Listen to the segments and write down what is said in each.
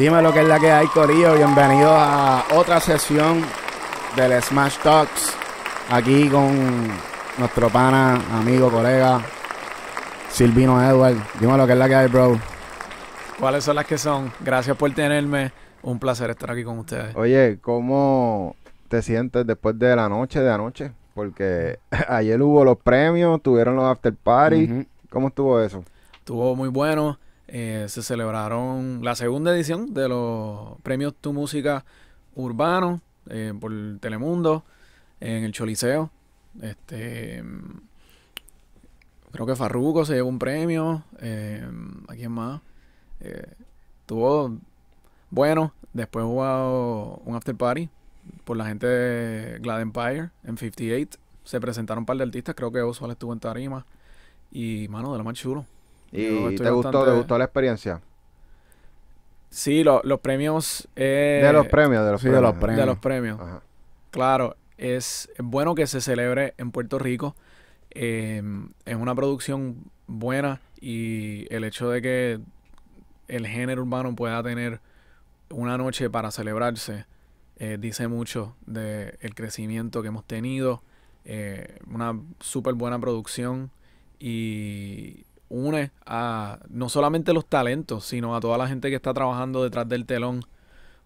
Dime lo que es la que hay, Corillo. Bienvenido a otra sesión del Smash Talks. Aquí con nuestro pana, amigo, colega, Silvino Edward. Dime lo que es la que hay, bro. ¿Cuáles son las que son? Gracias por tenerme. Un placer estar aquí con ustedes. Oye, ¿cómo te sientes después de la noche de anoche? Porque ayer hubo los premios, tuvieron los after party. ¿Cómo estuvo eso? Estuvo muy bueno. Eh, se celebraron la segunda edición de los premios Tu Música Urbano eh, por Telemundo en el Choliseo. Este, mm, creo que Farruko se llevó un premio. Eh, ¿A quién más? tuvo bueno. Después hubo un after party por la gente de Glad Empire en 58. Se presentaron un par de artistas. Creo que Usual estuvo en Tarima. Y, mano, de lo más chulo. ¿Y te gustó, te gustó la experiencia? Sí, los premios... Eh, de los premios, de los, sí, de los premios. Claro, es, bueno que se celebre en Puerto Rico. Em, es una producción buena y el hecho de que el género urbano pueda tener una noche para celebrarse eh, dice mucho del crecimiento que hemos tenido. Eh, una súper buena producción y une a no solamente los talentos, sino a toda la gente que está trabajando detrás del telón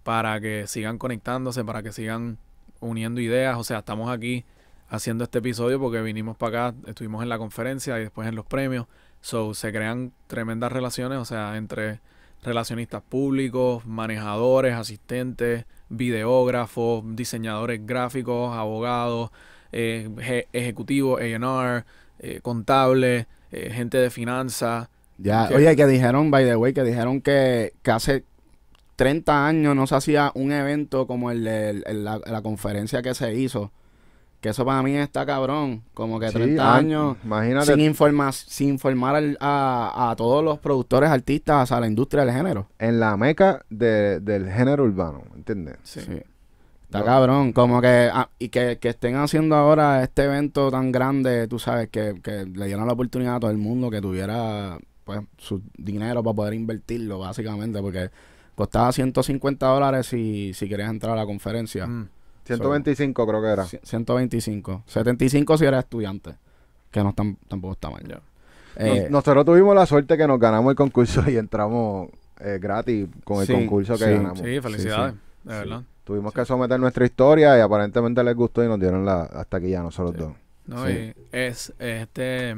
para que sigan conectándose, para que sigan uniendo ideas. O sea, estamos aquí haciendo este episodio porque vinimos para acá, estuvimos en la conferencia y después en los premios. So, se crean tremendas relaciones, o sea, entre relacionistas públicos, manejadores, asistentes, videógrafos, diseñadores gráficos, abogados, eh, ejecutivos, AR, eh, contables. Eh, gente de finanzas. Ya, oye, que dijeron, by the way, que dijeron que, hace 30 años no se hacía un evento como el, el, la, conferencia que se hizo. Que eso para mí está cabrón. Como que 30 ah, años sin informar, sin informar a, todos los productores, artistas, a la industria del género. En la meca del género urbano, ¿entiendes? sí. sí. Está cabrón, como que. Ah, y que, estén haciendo ahora este evento tan grande, tú sabes, que, le dieron la oportunidad a todo el mundo que tuviera pues su dinero para poder invertirlo, básicamente, porque costaba 150 dólares si, si querías entrar a la conferencia. 125 mm. creo que era. 125. 75 si eras estudiante, que no tan, tampoco estaban mal. Eh, nosotros tuvimos la suerte que nos ganamos el concurso y entramos eh, gratis con el concurso que ganamos. Sí, felicidades, de verdad. Tuvimos que someter nuestra historia y aparentemente les gustó y nos dieron la hasta que ya nosotros dos. No, es este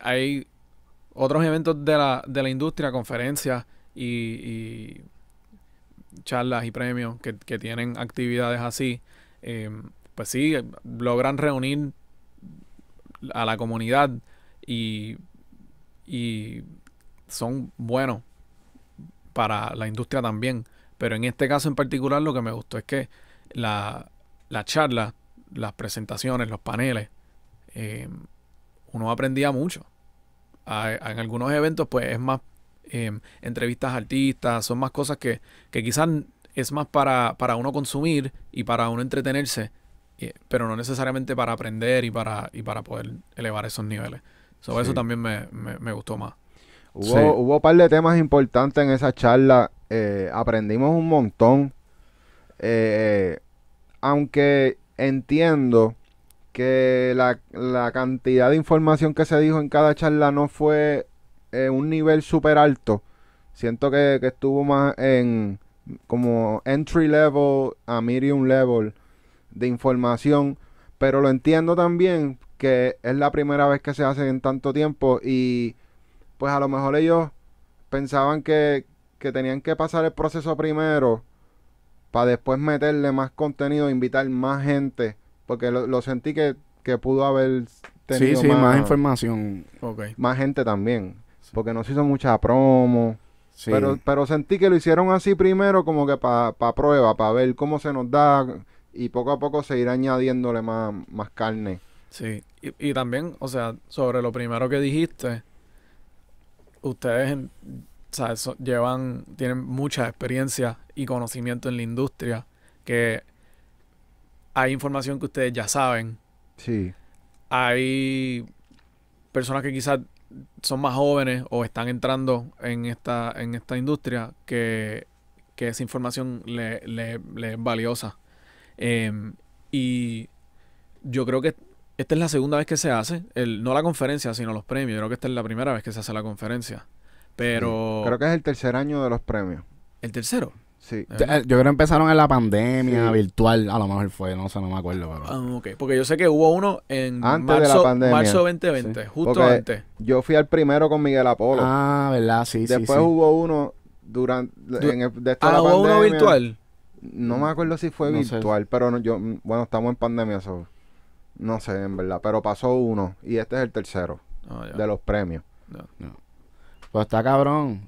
hay, otros eventos de la, de la industria, conferencias y, charlas y premios que, tienen actividades así. Em, pues sí, logran reunir a la comunidad y son buenos para la industria también. Pero en este caso en particular lo que me gustó es que la, la charla, las presentaciones, los paneles, eh, uno aprendía mucho. en algunos eventos pues es más eh, entrevistas artistas, son más cosas que, quizás es más para, para, uno consumir y para uno entretenerse, eh, pero no necesariamente para aprender y para, y para poder elevar esos niveles. sobre Eso también me gustó más. Hubo, un par de temas importantes en esa charla. Eh, aprendimos un montón. Eh, aunque entiendo que la, cantidad de información que se dijo en cada charla no fue eh, un nivel súper alto. Siento que, que, estuvo más en como entry level a medium level de información. Pero lo entiendo también que es la primera vez que se hace en tanto tiempo y pues a lo mejor ellos pensaban que, tenían que pasar el proceso primero para después meterle más contenido, invitar más gente, porque lo, sentí que, pudo haber tenido sí, sí, más, información. Más gente también, porque no se hizo mucha promo. Pero, pero sentí que lo hicieron así primero como que para prueba, para ver cómo se nos da y poco a poco seguir añadiéndole más, más carne. Sí, y, y también, o sea, sobre lo primero que dijiste, ustedes llevan, tienen mucha experiencia y conocimiento en la industria, que hay información que ustedes ya saben. Sí. Hay personas que quizás son más jóvenes o están entrando en esta, en esta industria que, que esa información le, es valiosa. Em, y yo creo que esta es la segunda vez que se hace, el, no la conferencia, sino los premios. creo que esta es la primera vez que se hace la conferencia. Pero. creo que es el tercer año de los premios. ¿El tercero? Sí. Eh. Eh, yo, creo que empezaron en la pandemia virtual, a lo mejor fue, no sé, no me acuerdo. Ah, ok. Porque yo sé que hubo uno en marzo, de la pandemia. marzo 2020, justo antes. Yo fui al primero con Miguel Apolo. Ah, ¿verdad? Sí, Después hubo uno durante. ah, hubo uno virtual? No me acuerdo si fue virtual, pero yo, mm, bueno, estamos en pandemia, solo. No sé, en verdad, pero pasó uno y este es el tercero ah, de los premios. Pues está cabrón.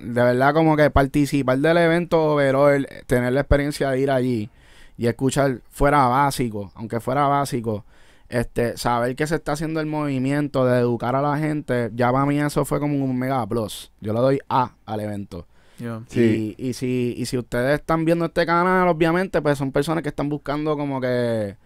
De verdad, como que participar del evento overall, eh, tener la experiencia de ir allí y escuchar fuera básico, aunque fuera básico, este, saber que se está haciendo el movimiento de educar a la gente, ya para mí eso fue como un mega plus. Yo le doy A al evento. Y, y, si, y si ustedes están viendo este canal, obviamente, pues son personas que están buscando como que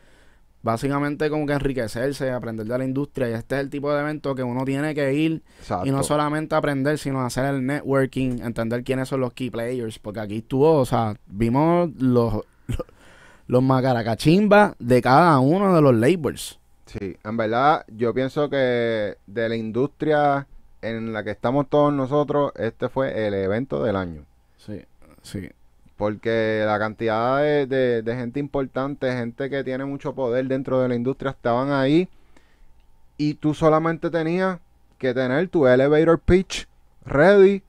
básicamente como que enriquecerse, aprender de la industria. Y este es el tipo de evento que uno tiene que ir y no solamente aprender, sino hacer el networking, entender quiénes son los key players. Porque aquí estuvo, o sea, vimos los, los, de cada uno de los labels. Sí, en verdad yo pienso que de la industria en la que estamos todos nosotros, este fue el evento del año. Sí, sí. Porque la cantidad de, gente importante, gente que tiene mucho poder dentro de la industria, estaban ahí. Y tú solamente tenías que tener tu elevator pitch ready.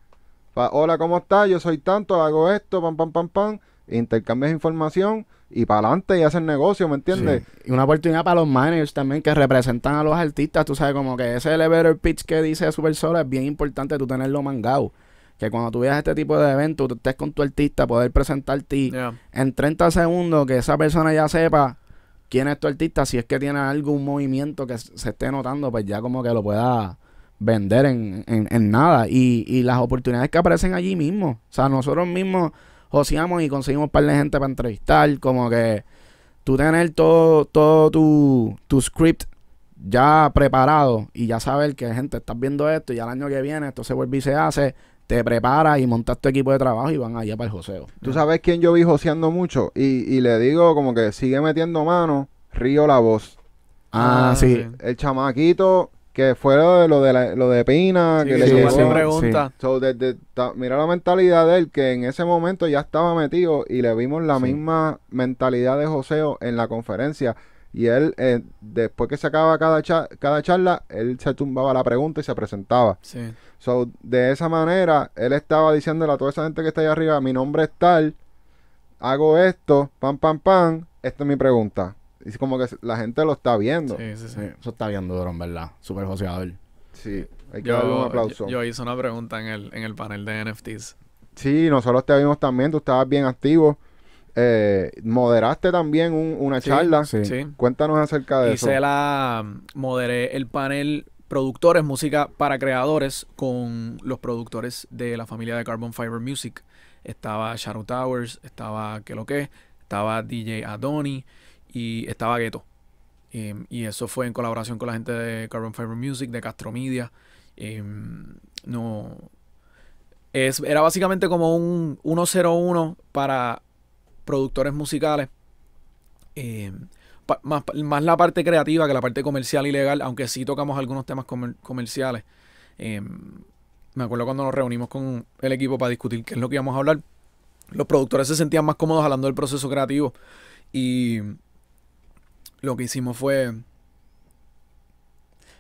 Hola, ¿cómo estás? Yo soy tanto, hago esto, pam, pam, pam, pam. Intercambias información y para adelante y hacen negocio, ¿me entiendes? Y una oportunidad para los managers también que representan a los artistas. Tú sabes, como que ese elevator pitch que dice Super persona es bien importante tú tenerlo mangado. Que cuando tú veas este tipo de evento, tú estés con tu artista, poder presentarte en 30 segundos, que esa persona ya sepa quién es tu artista, si es que tiene algún movimiento que se esté notando, pues ya como que lo pueda vender en, en, nada. Y, y, las oportunidades que aparecen allí mismo. O sea, nosotros mismos joseamos y conseguimos un par de gente para entrevistar, como que tú tener todo, todo tu, tu script ya preparado y ya saber que gente estás viendo esto y al año que viene esto se vuelve y se hace, te preparas y montas tu equipo de trabajo y van allá para el joseo. Tú sabes quién yo vi joseando mucho y, y le digo como que sigue metiendo mano, Río la voz. Ah, ah sí. El chamaquito que fue lo de, lo de, la, Pina, que, le llegó. pregunta. mira la mentalidad de él, que en ese momento ya estaba metido y le vimos la misma mentalidad de joseo en la conferencia. Y él, eh, después que se acaba cada, cada charla, él se tumbaba la pregunta y se presentaba. Sí. So, de esa manera, él estaba diciéndole a toda esa gente que está ahí arriba, mi nombre es tal, hago esto, pam, pam, pam, esta es mi pregunta. Y es como que la gente lo está viendo. Sí, sí, sí. Eso está viendo dron, verdad. Súper joseador. Sí, hay que yo, darle un aplauso. Yo, hice una pregunta en el, panel de NFTs. Sí, nosotros te vimos también, tú estabas bien activo. Eh, moderaste también una charla. Sí. Cuéntanos acerca de eso. Hice la. Moderé el panel productores, música para creadores con los productores de la familia de Carbon Fiber Music. Estaba Shadow Towers, estaba que lo que, estaba DJ Adoni y estaba Ghetto. Em, y eso fue en colaboración con la gente de Carbon Fiber Music, de Castro Media. Em, no. Es, era básicamente como un 101 para productores musicales. Em, más, la parte creativa que la parte comercial y legal, aunque sí tocamos algunos temas comerciales. Em, me acuerdo cuando nos reunimos con el equipo para discutir qué es lo que íbamos a hablar. Los productores se sentían más cómodos hablando del proceso creativo y lo que hicimos fue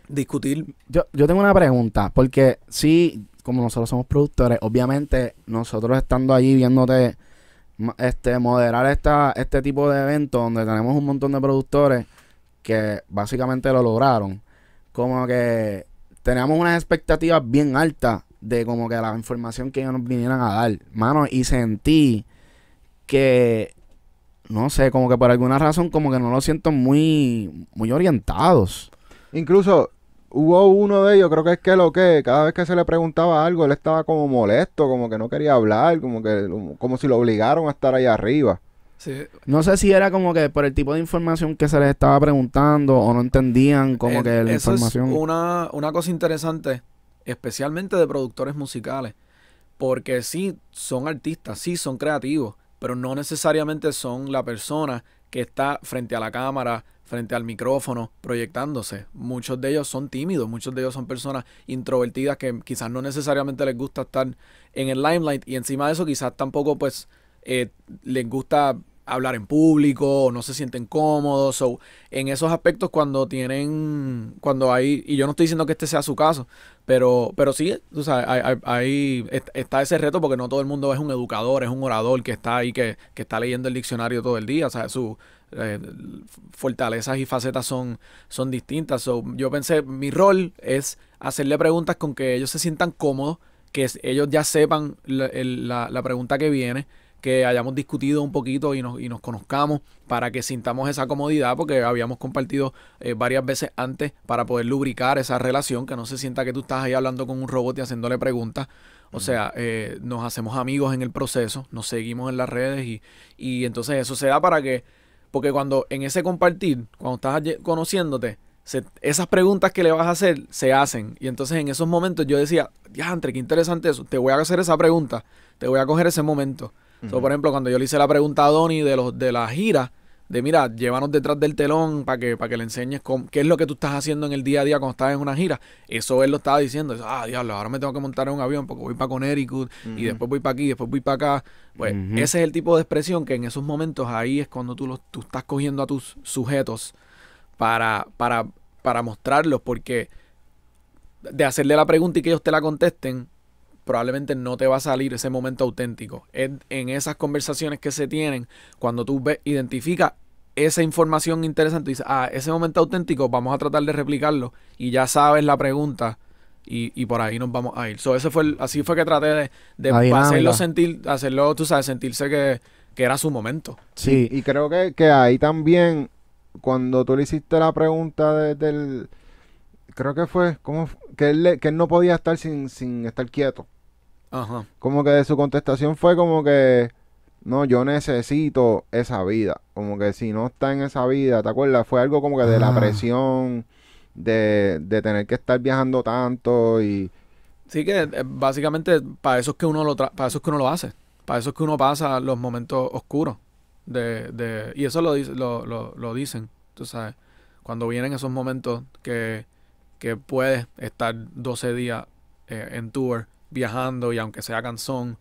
discutir. Yo, yo tengo una pregunta, porque sí, como nosotros somos productores, obviamente nosotros estando allí viéndote este, moderar esta, este tipo de eventos donde tenemos un montón de productores que básicamente lo lograron. Como que teníamos unas expectativas bien altas de como que la información que ellos nos vinieran a dar, mano, y sentí que no sé, como que por alguna razón como que no lo siento muy muy orientados. Incluso hubo uno de ellos, creo que es que lo que, cada vez que se le preguntaba algo, él estaba como molesto, como que no quería hablar, como que como si lo obligaron a estar ahí arriba. No sé si era como que por el tipo de información que se les estaba preguntando o no entendían como que la información. Es una, una cosa interesante, especialmente de productores musicales, porque sí son artistas, sí son creativos, pero no necesariamente son la persona que está frente a la cámara frente al micrófono, proyectándose. Muchos de ellos son tímidos, muchos de ellos son personas introvertidas que quizás no necesariamente les gusta estar en el limelight y encima de eso quizás tampoco pues eh, les gusta hablar en público o no se sienten cómodos en esos aspectos cuando tienen cuando hay y yo no estoy diciendo que este sea su caso pero pero sí tú sabes hay, está ese reto porque no todo el mundo es un educador es un orador que está ahí que, que está leyendo el diccionario todo el día o sea su eh, fortalezas y facetas son, son distintas. yo pensé, mi rol es hacerle preguntas con que ellos se sientan cómodos, que ellos ya sepan la, pregunta que viene, que hayamos discutido un poquito y nos, conozcamos para que sintamos esa comodidad, porque habíamos compartido eh, varias veces antes para poder lubricar esa relación, que no se sienta que tú estás ahí hablando con un robot y haciéndole preguntas. O sea, eh, nos hacemos amigos en el proceso, nos seguimos en las redes y entonces eso se da para que porque cuando en ese compartir, cuando estás conociéndote, esas preguntas que le vas a hacer se hacen. Y entonces en esos momentos yo decía, entre qué interesante eso. Te voy a hacer esa pregunta. Te voy a coger ese momento. por ejemplo, cuando yo le hice la pregunta a Donnie de, los, de la gira, de mira, llévanos detrás del telón para que, para que le enseñes qué es lo que tú estás haciendo en el día a día cuando estás en una gira. Eso él lo estaba diciendo. ah, diablo, ahora me tengo que montar en un avión porque voy para con Eric y después voy para aquí, después voy para acá. Pues ese es el tipo de expresión que en esos momentos ahí es cuando tú, los, tú estás cogiendo a tus sujetos para, para, para mostrarlos porque de hacerle la pregunta y que ellos te la contesten probablemente no te va a salir ese momento auténtico. En, esas conversaciones que se tienen, cuando tú ves, identifica esa información interesante, dices, ah, ese momento auténtico, vamos a tratar de replicarlo y ya sabes la pregunta. Y, por ahí nos vamos a ir. ese fue así fue que traté de, hacerlo sentir, hacerlo, tú sabes, sentirse que, era su momento. Sí, y, creo que, ahí también, cuando tú le hiciste la pregunta del, creo que fue, ¿cómo? Que él, que no podía estar sin, sin estar quieto. Como que de su contestación fue como que, no, yo necesito esa vida. Como que si no está en esa vida, ¿te acuerdas? Fue algo como que de la ah. presión, de, tener que estar viajando tanto y... Sí que eh, básicamente para eso es que uno lo para eso que uno lo hace, para eso es que uno pasa los momentos oscuros de, y eso lo, lo, lo, dicen, tú sabes, cuando vienen esos momentos que, puedes estar 12 días eh, en tour viajando y aunque sea cansón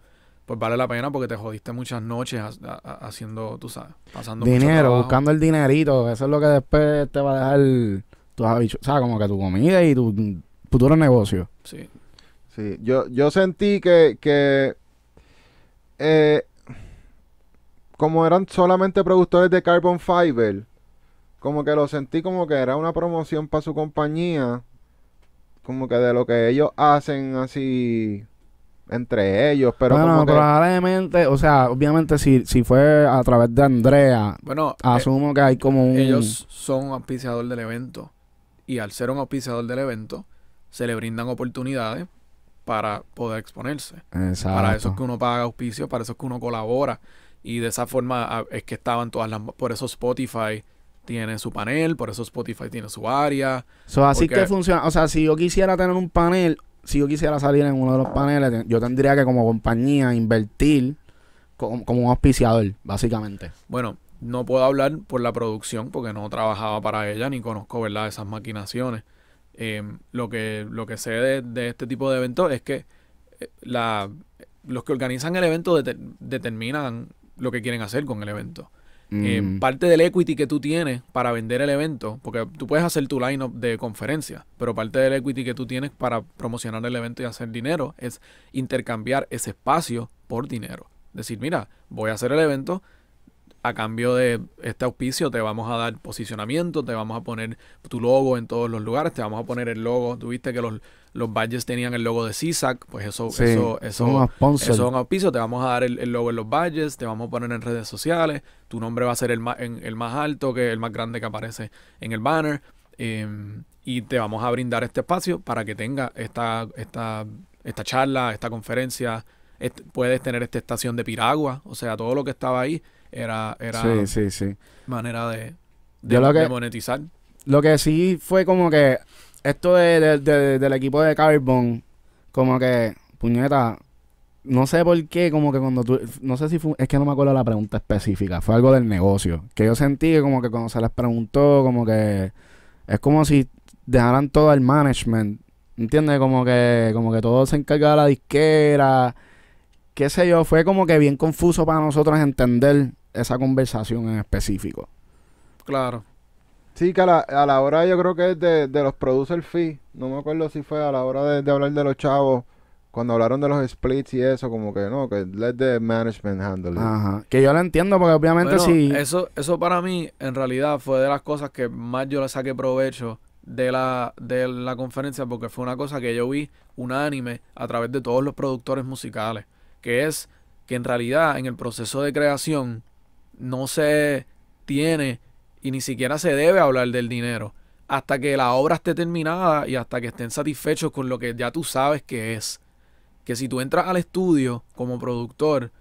pues vale la pena porque te jodiste muchas noches haciendo, tú sabes, pasando dinero, buscando el dinerito. Eso es lo que después te va a dejar tus habichos, como que tu comida y tu futuro negocio. Sí. Sí, yo, yo sentí que, que eh, como eran solamente productores de Carbon Fiber, como que lo sentí como que era una promoción para su compañía como que de lo que ellos hacen así entre ellos, pero bueno, como que... probablemente, o sea, obviamente si, si fue a través de Andrea, bueno, eh, asumo que hay como un... Ellos son auspiciador del evento y al ser un auspiciador del evento, se le brindan oportunidades para poder exponerse. Para eso es que uno paga auspicio, para eso es que uno colabora y de esa forma ah, es que estaban todas las... Por eso Spotify tiene su panel, por eso Spotify tiene su área. eso así que funciona. O sea, si yo quisiera tener un panel, si yo quisiera salir en uno de los paneles, yo tendría que como compañía invertir como, un auspiciador, básicamente. Bueno, no puedo hablar por la producción porque no trabajaba para ella ni conozco, ¿verdad?, esas maquinaciones. Em, lo, que, lo que sé de, este tipo de eventos es que eh, la, los que organizan el evento determinan lo que quieren hacer con el evento. Eh, mm. parte del equity que tú tienes para vender el evento, porque tú puedes hacer tu up de conferencia, pero parte del equity que tú tienes para promocionar el evento y hacer dinero es intercambiar ese espacio por dinero. Decir, mira, voy a hacer el evento, a cambio de este auspicio te vamos a dar posicionamiento, te vamos a poner tu logo en todos los lugares, te vamos a poner el logo. Tuviste que los, los badges tenían el logo de CISAC, pues eso, eso, eso, es un auspicio, te vamos a dar el, logo en los badges, te vamos a poner en redes sociales, tu nombre va a ser el más, el más alto, que el más grande que aparece en el banner. Em, y te vamos a brindar este espacio para que tenga esta, esta, esta charla, esta conferencia. puedes tener esta estación de piragua, o sea, todo lo que estaba ahí era, era manera de, monetizar. Lo que sí fue como que esto del equipo de Carbon, como que, puñeta, no sé por qué, como que cuando tú, no sé si fue, es que no me acuerdo la pregunta específica, fue algo del negocio, que yo sentí como que cuando se les preguntó, como que es como si dejaran todo el management, ¿entiendes? Como que, como que todo se encargaba de la disquera, qué sé yo, fue como que bien confuso para nosotros entender esa conversación en específico. Claro. Sí, que a la, hora yo creo que es de, de, los producer fee. No me acuerdo si fue a la hora de, hablar de los chavos. Cuando hablaron de los splits y eso, como que no, que let the management handle Ajá. Que yo la entiendo porque obviamente sí. Eso, eso para mí, en realidad, fue de las cosas que más yo le saqué provecho de la, de la conferencia porque fue una cosa que yo vi unánime a través de todos los productores musicales, que es que en realidad en el proceso de creación no se tiene y ni siquiera se debe hablar del dinero hasta que la obra esté terminada y hasta que estén satisfechos con lo que ya tú sabes que es. Que si tú entras al estudio como productor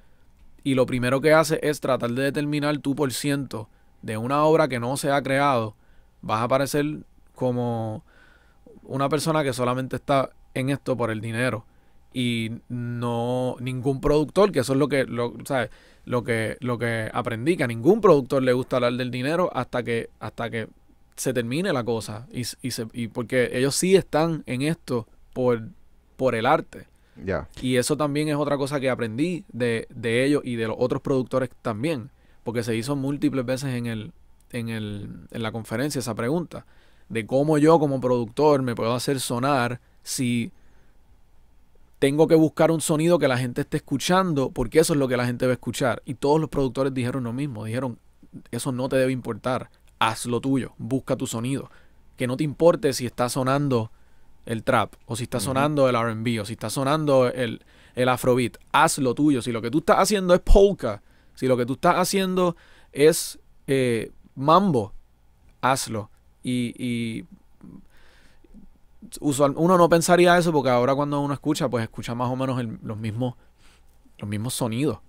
y lo primero que haces es tratar de determinar tu por ciento de una obra que no se ha creado, vas a parecer como una persona que solamente está en esto por el dinero y no ningún productor, que eso es lo que, lo, ¿sabes? Lo que, lo que aprendí, que a ningún productor le gusta hablar del dinero hasta que, hasta que se termine la cosa. Y, y, se, y porque ellos sí están en esto por, por el arte. ya Y eso también es otra cosa que aprendí de, de ellos y de los otros productores también. Porque se hizo múltiples veces en, el, en, el, en la conferencia esa pregunta. De cómo yo como productor me puedo hacer sonar si tengo que buscar un sonido que la gente esté escuchando, porque eso es lo que la gente va a escuchar. Y todos los productores dijeron lo mismo, dijeron, eso no te debe importar, haz lo tuyo, busca tu sonido. Que no te importe si está sonando el trap, o si está sonando el RB, o si está sonando el, afrobeat, haz lo tuyo. Si lo que tú estás haciendo es polka, si lo que tú estás haciendo es eh, mambo, hazlo. y uno no pensaría eso porque ahora cuando uno escucha, pues escucha más o menos los mismos los mismos sonidos.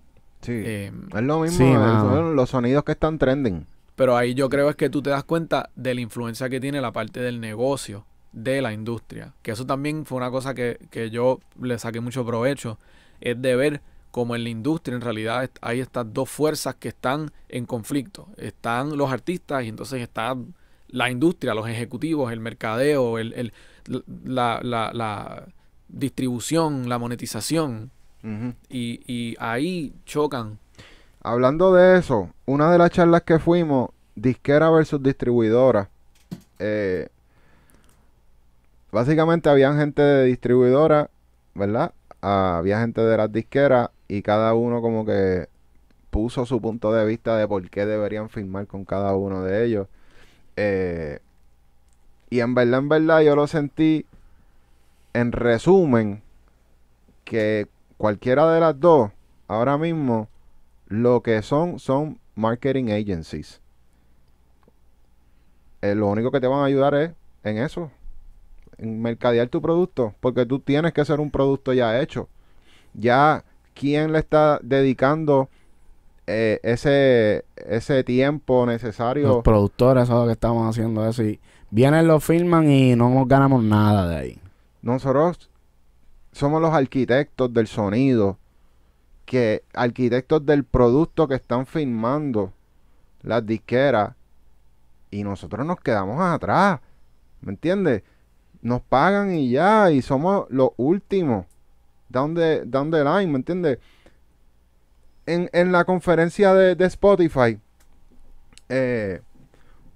Sí. Eh, es lo mismo, eh, los sonidos que están trending. Pero ahí yo creo es que tú te das cuenta de la influencia que tiene la parte del negocio, de la industria. Que eso también fue una cosa que, que yo le saqué mucho provecho. Es de ver como en la industria en realidad hay estas dos fuerzas que están en conflicto. Están los artistas y entonces está la industria, los ejecutivos, el mercadeo, el, el la, distribución, la monetización. y, ahí chocan. Hablando de eso, una de las charlas que fuimos, disquera versus distribuidora. Eh, básicamente habían gente de distribuidora, ¿verdad? Ah, había gente de las disqueras y cada uno como que puso su punto de vista de por qué deberían firmar con cada uno de ellos. Eh, y en verdad, en verdad, yo lo sentí, en resumen, que cualquiera de las dos, ahora mismo, lo que son, son marketing agencies. Eh, lo único que te van a ayudar es en eso, en mercadear tu producto, porque tú tienes que ser un producto ya hecho. Ya, ¿quién le está dedicando eh, ese, ese tiempo necesario? Los productores, eso lo que estamos haciendo eso y Vienen, lo firman y no ganamos nada de ahí. Nosotros somos los arquitectos del sonido, que arquitectos del producto que están firmando las disqueras y nosotros nos quedamos atrás. ¿Me entiendes? Nos pagan y ya, y somos los últimos. Down the, line, ¿me entiendes? En, la conferencia de, de Spotify, eh,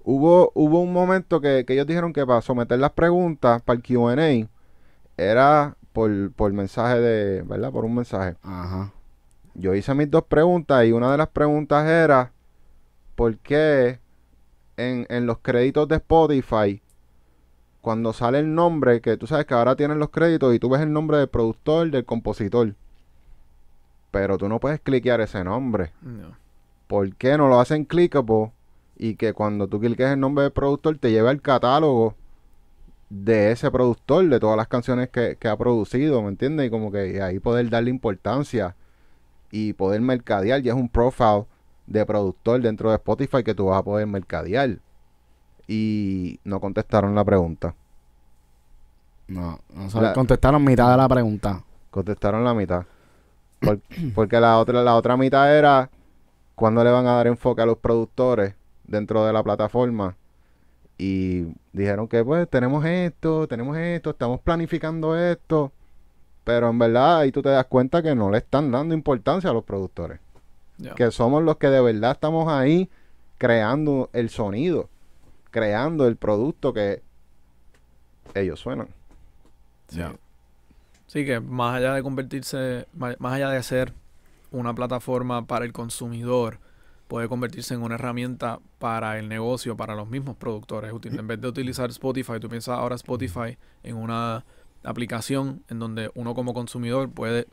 Hubo, un momento que, ellos dijeron que para someter las preguntas para el QA era por, por mensaje de, ¿verdad? Por un mensaje. Ajá. Yo hice mis dos preguntas y una de las preguntas era, ¿por qué en, los créditos de Spotify cuando sale el nombre, que tú sabes que ahora tienen los créditos y tú ves el nombre del productor, del compositor. Pero tú no puedes cliquear ese nombre. No. ¿Por qué no lo hacen clickable y que cuando tú cliques el nombre del productor te lleve al catálogo de ese productor, de todas las canciones que, ha producido, ¿me entiendes? Y como que ahí poder darle importancia y poder mercadear, Y es un profile de productor dentro de Spotify que tú vas a poder mercadear. Y no contestaron la pregunta. No, no contestaron mitad de la pregunta. Contestaron la mitad. porque la otra, la otra mitad era cuándo le van a dar enfoque a los productores dentro de la plataforma y dijeron que pues tenemos esto, tenemos esto, estamos planificando esto, pero en verdad ahí tú te das cuenta que no le están dando importancia a los productores, que somos los que de verdad estamos ahí creando el sonido, creando el producto que ellos suenan. sí, que más allá de convertirse, más allá de ser una plataforma para el consumidor, puede convertirse en una herramienta para el negocio, para los mismos productores. En vez de utilizar Spotify, tú piensas ahora Spotify en una aplicación en donde uno como consumidor puede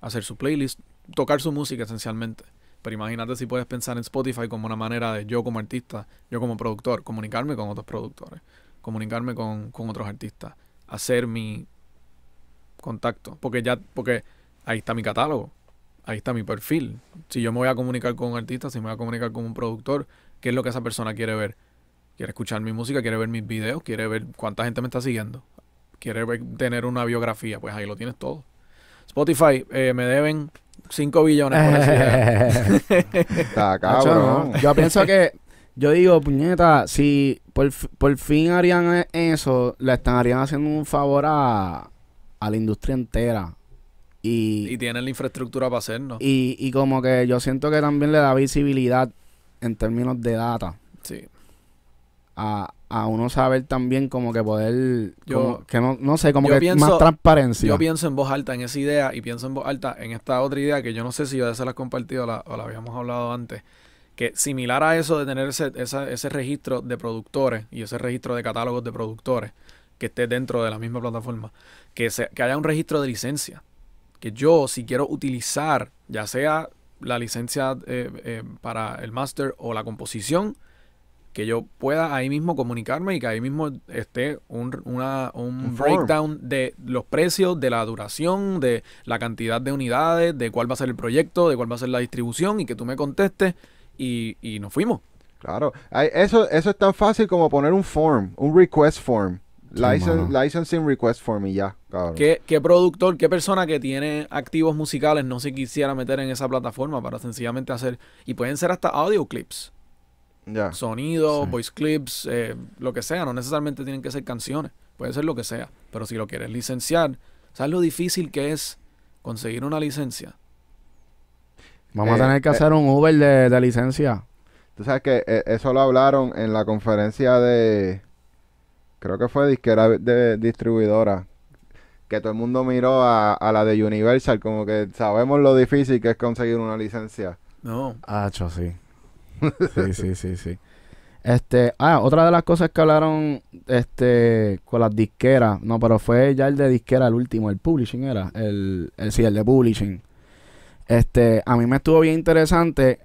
hacer su playlist, tocar su música esencialmente. Pero imagínate si puedes pensar en Spotify como una manera de yo como artista, yo como productor, comunicarme con otros productores, comunicarme con, con otros artistas, hacer mi contacto. Porque ya, porque ahí está mi catálogo ahí está mi perfil. Si yo me voy a comunicar con un artista, si me voy a comunicar con un productor, ¿qué es lo que esa persona quiere ver? Quiere escuchar mi música, quiere ver mis videos, quiere ver cuánta gente me está siguiendo, quiere tener una biografía, pues ahí lo tienes todo. Spotify, eh, me deben 5 billones Está cabrón. Yo pienso que, yo digo, puñeta, si por, fin harían e, eso, le estarían haciendo un favor a, a la industria entera. Y, tienen la infraestructura para hacerlo. Y, y como que yo siento que también le da visibilidad en términos de data. Sí. A, uno saber también como que poder, yo, que no, sé, como que más transparencia. Yo pienso en voz alta en esa idea y pienso en voz alta en esta otra idea que yo no sé si ya se la he compartido o la habíamos hablado antes, que similar a eso de tener ese, esa, ese registro de productores y ese registro de catálogos de productores que esté dentro de la misma plataforma, que, se, que haya un registro de licencia que yo si quiero utilizar ya sea la licencia eh, eh, para el máster o la composición, que yo pueda ahí mismo comunicarme y que ahí mismo esté un, breakdown de los precios, de la duración, de la cantidad de unidades, de cuál va a ser el proyecto, de cuál va a ser la distribución y que tú me contestes y, y nos fuimos. Claro, eso, eso es tan fácil como poner un form, un request form. License, licensing request for me, ya, ¿Qué, productor, qué persona que tiene activos musicales no se quisiera meter en esa plataforma para sencillamente hacer. Y pueden ser hasta audio clips. Ya. Sonido, voice clips, eh, lo que sea. No necesariamente tienen que ser canciones. Puede ser lo que sea. Pero si lo quieres licenciar, ¿sabes lo difícil que es conseguir una licencia? Vamos a eh, tener que eh. hacer un Uber de, de licencia. Tú sabes que eso lo hablaron en la conferencia de creo que fue disquera de, distribuidora, que todo el mundo miró a, la de Universal, como que sabemos lo difícil que es conseguir una licencia. No. Ah, sí. sí, sí, sí, sí. Este, ah, otra de las cosas que hablaron este con las disqueras, no, pero fue ya el de disquera el último, el publishing era, el, el sí, el de publishing. Este, a mí me estuvo bien interesante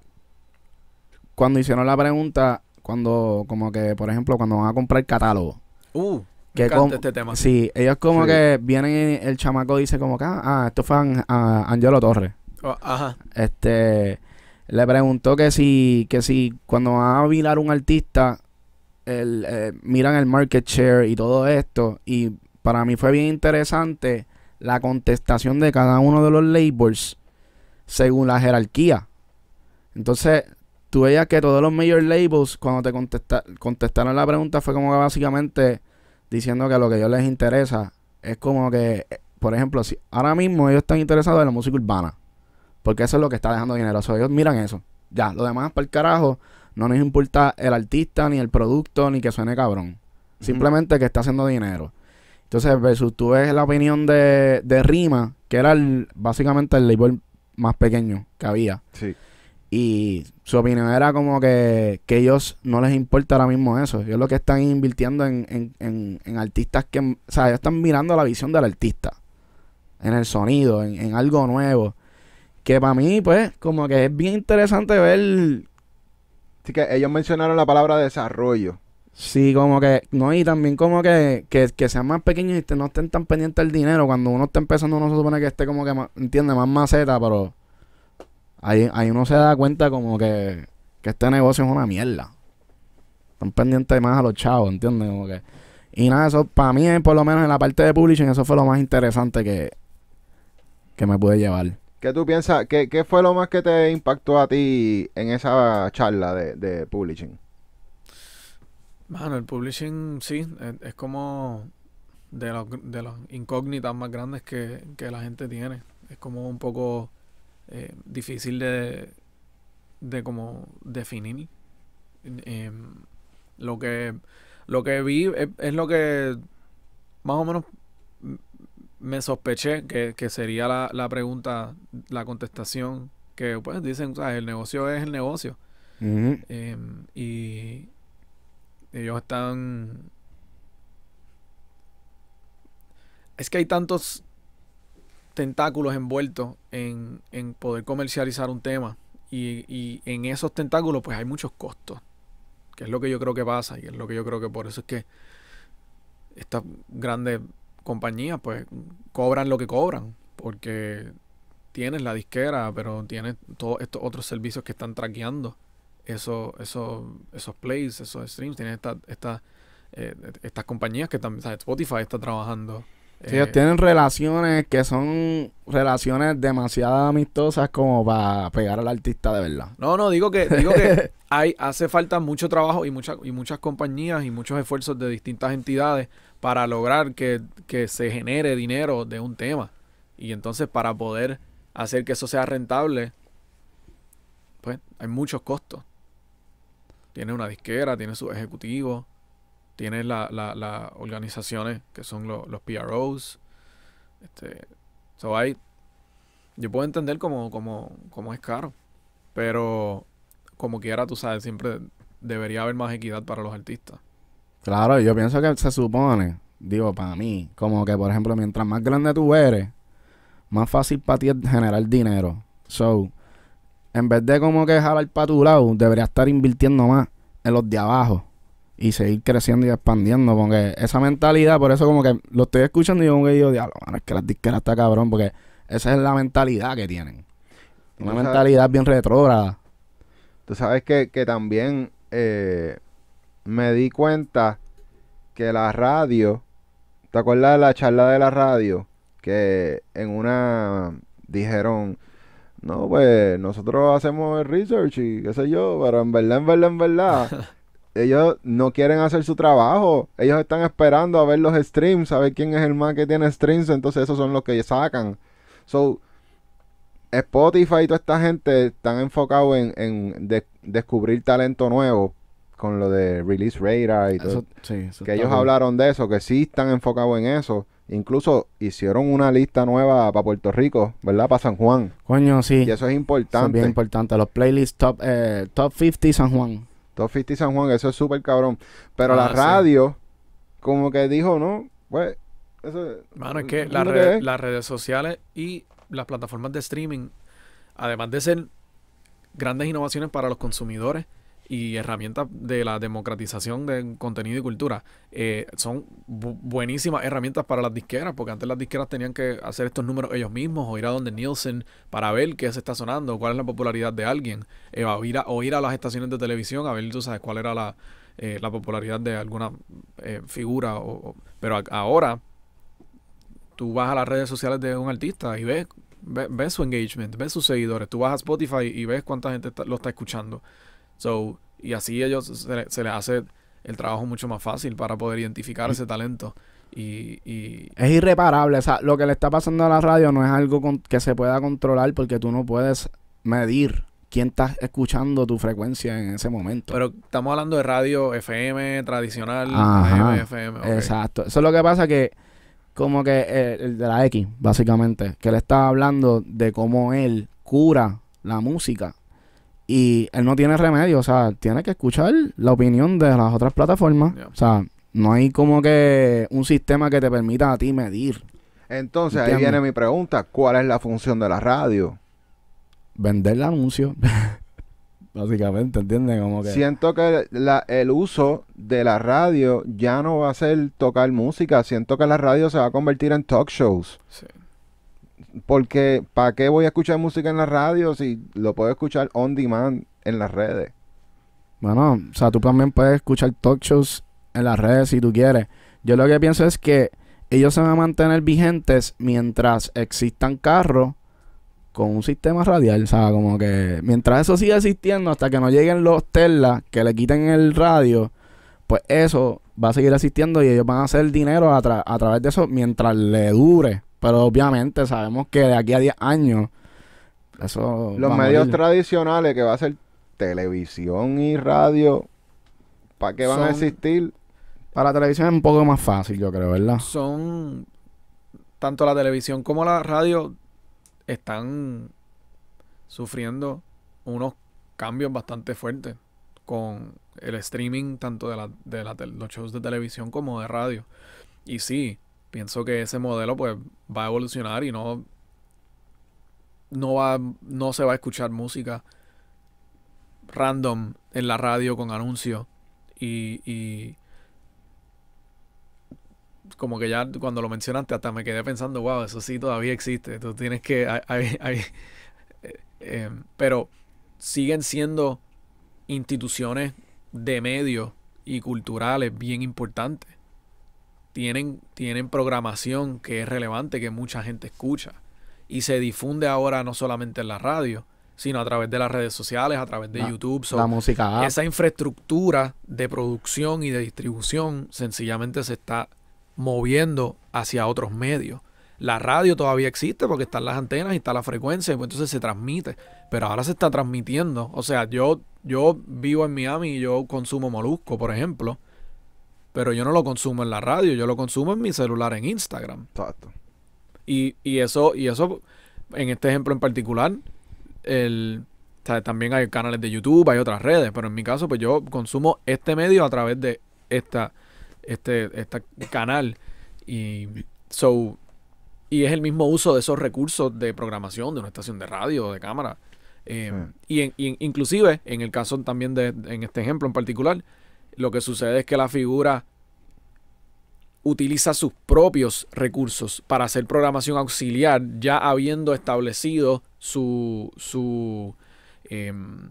cuando hicieron la pregunta, cuando como que, por ejemplo, cuando van a comprar catálogo. Uh, que con este tema. Sí, ellos como que vienen el chamaco dice como que, ah, ah esto fue a Angelo Torres. Oh, ajá. Este, le preguntó que si, que si cuando va a vilar un artista, el, eh, miran el market share y todo esto. Y para mí fue bien interesante la contestación de cada uno de los labels según la jerarquía. Entonces, tú veías que todos los major labels, cuando te contesta contestaron la pregunta, fue como que básicamente diciendo que lo que a ellos les interesa es como que, eh, por ejemplo, si ahora mismo ellos están interesados en la música urbana, porque eso es lo que está dejando dinero. O ellos miran eso. Ya, lo demás para el carajo, no nos importa el artista, ni el producto, ni que suene cabrón. Simplemente que está haciendo dinero. Entonces, versus tú ves la opinión de, de Rima, que era básicamente el label más pequeño que había. Sí y su opinión era como que, que ellos no les importa ahora mismo eso. Ellos lo que están invirtiendo en, artistas que... O sea, ellos están mirando la visión del artista. En el sonido, en, algo nuevo. Que para mí, pues, como que es bien interesante ver... Así que ellos mencionaron la palabra desarrollo. Sí, como que, no, y también como que, que, que sean más pequeños y no estén tan pendientes del dinero. Cuando uno está empezando, uno se supone que esté como que, entiende, más maceta, pero ahí, uno se da cuenta como que, este negocio es una mierda. Están pendientes más a los chavos, ¿entiendes? y nada, eso para mí, eh, por lo menos en la parte de publishing, eso fue lo más interesante que, que me pude llevar. ¿Qué tú piensas? Qué, fue lo más que te impactó a ti en esa charla de, publishing? Bueno, el publishing sí, es, como de, las incógnitas más grandes que, que la gente tiene. Es como un poco eh, difícil de, de como definir. Em, lo que lo que vi eh, es, lo que más o menos me sospeché que, sería la, pregunta, la contestación, que pues dicen, el negocio es el negocio. Em, y ellos están... Es que hay tantos tentáculos envueltos en, poder comercializar un tema. Y, en esos tentáculos, pues hay muchos costos. Que es lo que yo creo que pasa. Y es lo que yo creo que por eso es que estas grandes compañías, pues, cobran lo que cobran. Porque tienes la disquera, pero tienes todos estos otros servicios que están traqueando esos, esos plays, esos streams. Tienes estas esta, eh, estas compañías que también, Spotify está trabajando ellos eh, tienen relaciones que son relaciones demasiado amistosas como para pegar al artista de verdad. No, no, digo que, digo que hay, hace falta mucho trabajo y, muchas y muchas compañías y muchos esfuerzos de distintas entidades para lograr que, que se genere dinero de un tema. Y entonces para poder hacer que eso sea rentable, pues hay muchos costos. Tiene una disquera, tiene su ejecutivo. Tienes las organizaciones que son los PROs. Este, so yo puedo entender como cómo es caro, pero como quiera, tú sabes, siempre debería haber más equidad para los artistas. Claro, yo pienso que se supone, digo, para mí, como que, por ejemplo, mientras más grande tú eres, más fácil para ti es generar dinero. So, en vez de como que jalar para tu lado, deberías estar invirtiendo más en los de abajo y seguir creciendo y expandiendo. Porque esa mentalidad, por eso como que lo estoy escuchando y yo digo, diablo, es que las disqueras está cabrón, porque esa es la mentalidad que tienen. Una mentalidad bien retrógrada. Tú sabes que, que también eh, me di cuenta que la radio, ¿te acuerdas de la charla de la radio? Que en una dijeron, no, pues nosotros hacemos el research y qué sé yo, pero en verdad, en verdad, en verdad. ellos no quieren hacer su trabajo. Ellos están esperando a ver los streams, a ver quién es el más que tiene streams. Entonces esos son los que sacan. So, Spotify y toda esta gente están enfocados en, descubrir talento nuevo con lo de Release Radar y todo. que ellos hablaron de eso, que sí están enfocados en eso. Incluso hicieron una lista nueva para Puerto Rico, ¿verdad? Para San Juan. Coño, sí. Y eso es importante. es importante. Los playlists top, eh, top 50 San Juan. Top 50 San Juan, eso es súper cabrón. Pero la ah, radio, como que dijo, no, pues. Eso, es que, las redes sociales y las plataformas de streaming, además de ser grandes innovaciones para los consumidores, y herramientas de la democratización de contenido y cultura. Eh, son buenísimas herramientas para las disqueras, porque antes las disqueras tenían que hacer estos números ellos mismos o ir a donde Nielsen para ver qué se está sonando, cuál es la popularidad de alguien, eh, o, ir a, a, las estaciones de televisión a ver, tú sabes, cuál era la, eh, popularidad de alguna figura. pero ahora tú vas a las redes sociales de un artista y ves, ves, su engagement, ves sus seguidores, tú vas a Spotify y ves cuánta gente lo está escuchando. So, y así ellos se, les hace el trabajo mucho más fácil para poder identificar mm. ese talento. Y, es irreparable. O sea, lo que le está pasando a la radio no es algo con, que se pueda controlar porque tú no puedes medir quién está escuchando tu frecuencia en ese momento. Pero estamos hablando de radio FM tradicional, Ajá, FM. Exacto. Eso es lo que pasa que como que eh, el, de la X, básicamente, que le está hablando de cómo él cura la música y él no tiene remedio, o sea, tiene que escuchar la opinión de las otras plataformas. O sea, no hay como que un sistema que te permita a ti medir. Entonces, ahí viene mi pregunta, ¿cuál es la función de la radio? Vender el anuncio. Básicamente, ¿entiendes? Como que... Siento que la, el uso de la radio ya no va a ser tocar música, siento que la radio se va a convertir en talk shows. Sí. Porque, ¿para qué voy a escuchar música en la radio si lo puedo escuchar on demand en las redes? Bueno, o sea, tú también puedes escuchar talk shows en las redes si tú quieres. Yo lo que pienso es que ellos se van a mantener vigentes mientras existan carros con un sistema radial, o sea, Como que mientras eso siga existiendo, hasta que no lleguen los Tesla que le quiten el radio, pues eso va a seguir existiendo y ellos van a hacer dinero a través de eso mientras le dure. Pero obviamente sabemos que de aquí a 10 años, eso. Los medios tradicionales que va a ser televisión y radio, ¿para qué van a existir? Para la televisión es un poco más fácil, yo creo, ¿verdad? Son. Tanto la televisión como la radio están sufriendo unos cambios bastante fuertes con el streaming tanto de, la, de los shows de televisión como de radio. Y sí, pienso que ese modelo pues va a evolucionar y no no va no se va a escuchar música random en la radio con anuncios y, como que ya cuando lo mencionaste hasta me quedé pensando wow eso sí todavía existe tú tienes que hay, hay, eh, eh, pero siguen siendo instituciones de medios y culturales bien importantes tienen, programación que es relevante, que mucha gente escucha. Y se difunde ahora no solamente en la radio, sino a través de las redes sociales, a través de YouTube. la música. Esa infraestructura de producción y de distribución sencillamente se está moviendo hacia otros medios. La radio todavía existe porque están las antenas y está la frecuencia, pues entonces se transmite. Pero ahora se está transmitiendo. O sea, yo, yo vivo en Miami y yo consumo molusco, por ejemplo. Pero yo no lo consumo en la radio, yo lo consumo en mi celular, en Instagram. Exacto. Y, y eso, y eso, en este ejemplo en particular, también hay canales de YouTube, hay otras redes, pero en mi caso, pues yo consumo este medio a través de esta, este, este canal. Y so, y es el mismo uso de esos recursos de programación, de una estación de radio, de cámara. Eh, y, en, inclusive, en el caso también de, en este ejemplo en particular, lo que sucede es que la figura utiliza sus propios recursos para hacer programación auxiliar, ya habiendo establecido su, su em,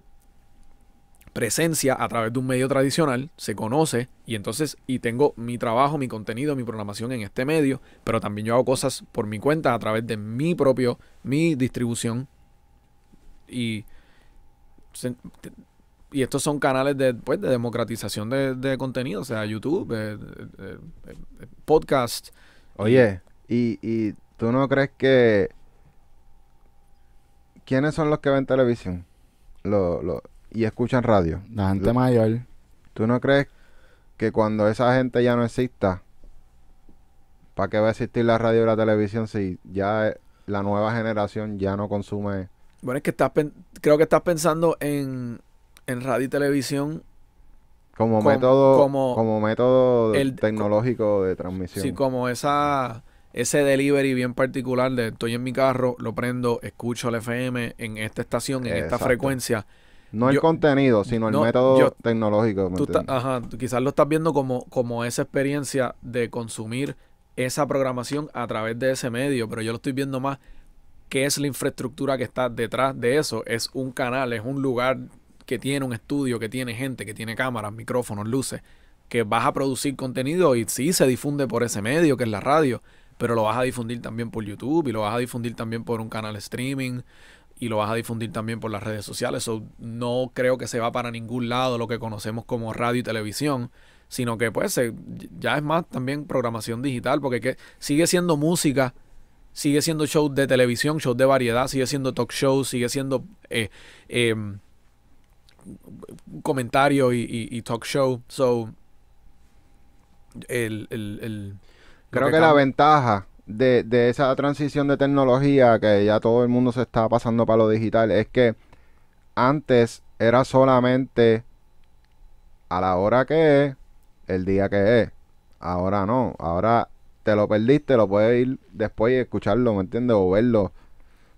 presencia a través de un medio tradicional, se conoce, y entonces, y tengo mi trabajo, mi contenido, mi programación en este medio, pero también yo hago cosas por mi cuenta a través de mi propio, mi distribución, y y estos son canales de, pues, de democratización de, de, contenido, o sea, YouTube, eh, eh, eh, podcast. Oye, y, tú no crees que... ¿Quiénes son los que ven televisión y escuchan radio? La gente mayor. ¿Tú no crees que cuando esa gente ya no exista, ¿para qué va a existir la radio y la televisión si ya la nueva generación ya no consume? Bueno, es que estás creo que estás pensando en en radio y televisión como, método como, como método tecnológico de transmisión. Sí, como esa ese delivery bien particular de estoy en mi carro, lo prendo, escucho el FM en esta estación, en esta frecuencia. No el contenido, sino el método tecnológico. ajá, quizás lo estás viendo como, como esa experiencia de consumir esa programación a través de ese medio, pero yo lo estoy viendo más que es la infraestructura que está detrás de eso. Es un canal, es un lugar que tiene un estudio, que tiene gente, que tiene cámaras, micrófonos, luces, que vas a producir contenido y sí se difunde por ese medio que es la radio, pero lo vas a difundir también por YouTube y lo vas a difundir también por un canal streaming y lo vas a difundir también por las redes sociales. no creo que se va para ningún lado lo que conocemos como radio y televisión, sino que pues ya es más también programación digital, porque sigue siendo música, sigue siendo shows de televisión, shows de variedad, sigue siendo talk shows, sigue siendo... Eh, em, comentario y, talk show. So, el, Creo que, la ventaja de, de, esa transición de tecnología que ya todo el mundo se está pasando para lo digital es que antes era solamente a la hora que es, el día que es. Ahora no, ahora te lo perdiste, lo puedes ir después y escucharlo, ¿me entiendes? O verlo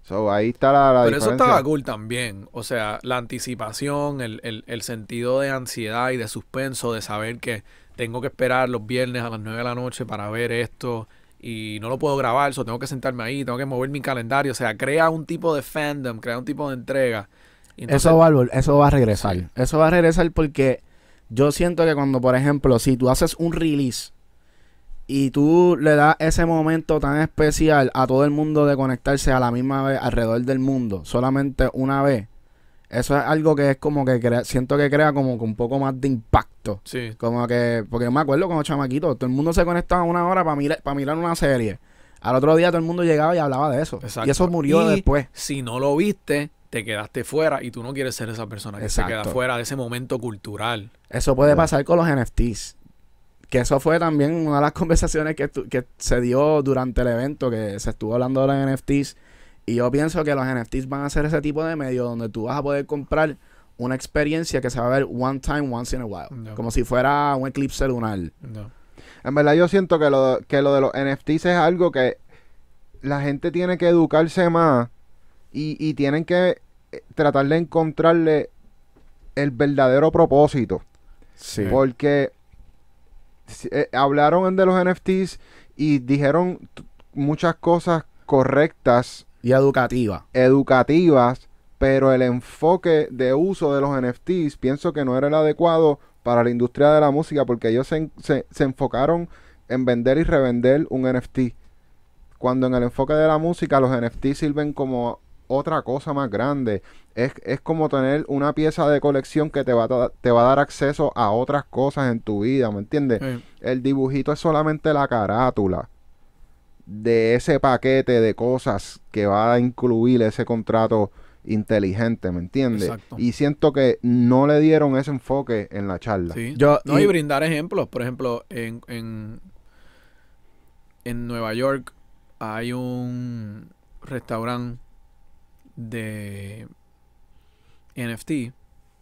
pero eso estaba cool también. O sea, la anticipación, el, sentido de ansiedad y de suspenso, de saber que tengo que esperar los viernes a las 9 de la noche para ver esto y no lo puedo grabar, eso tengo que sentarme ahí, tengo que mover mi calendario. O sea, crea un tipo de fandom, crea un tipo de entrega. eso, va, eso va a regresar. Eso va a regresar porque yo siento que cuando, por ejemplo, si tú haces un release y tú le das ese momento tan especial a todo el mundo de conectarse a la misma vez alrededor del mundo, solamente una vez. Eso es algo que es como que crea, siento que crea como un poco más de impacto. Sí. Como que, porque me acuerdo cuando chamaquito, todo el mundo se conectaba una hora para mirar, para mirar una serie. Al otro día todo el mundo llegaba y hablaba de eso. Exacto. Y eso murió después. Si no lo viste, te quedaste fuera y tú no quieres ser esa persona que se queda fuera de ese momento cultural. Eso puede pasar con los NFTs. Que eso fue también una de las conversaciones que, se dio durante el evento, que se estuvo hablando de los NFTs. Y yo pienso que los NFTs van a ser ese tipo de medio donde tú vas a poder comprar una experiencia que se va a ver one time, once in a while. Como si fuera un eclipse lunar. En verdad yo siento que lo, que lo de los NFTs es algo que la gente tiene que educarse más y, y tienen que eh, tratar de encontrarle el verdadero propósito. Sí. Porque eh, hablaron de los NFTs y dijeron muchas cosas correctas. Y educativas. Educativas, pero el enfoque de uso de los NFTs pienso que no era el adecuado para la industria de la música porque ellos se, se enfocaron en vender y revender un NFT. Cuando en el enfoque de la música los NFTs sirven como otra cosa más grande. Es, es como tener una pieza de colección que te va, a, te va a dar acceso a otras cosas en tu vida, ¿me entiendes? El dibujito es solamente la carátula de ese paquete de cosas que va a incluir ese contrato inteligente, ¿me entiendes? Y siento que no le dieron ese enfoque en la charla. Sí. Yo, no, y, brindar ejemplos. Por ejemplo, en, en Nueva York hay un restaurante de NFT,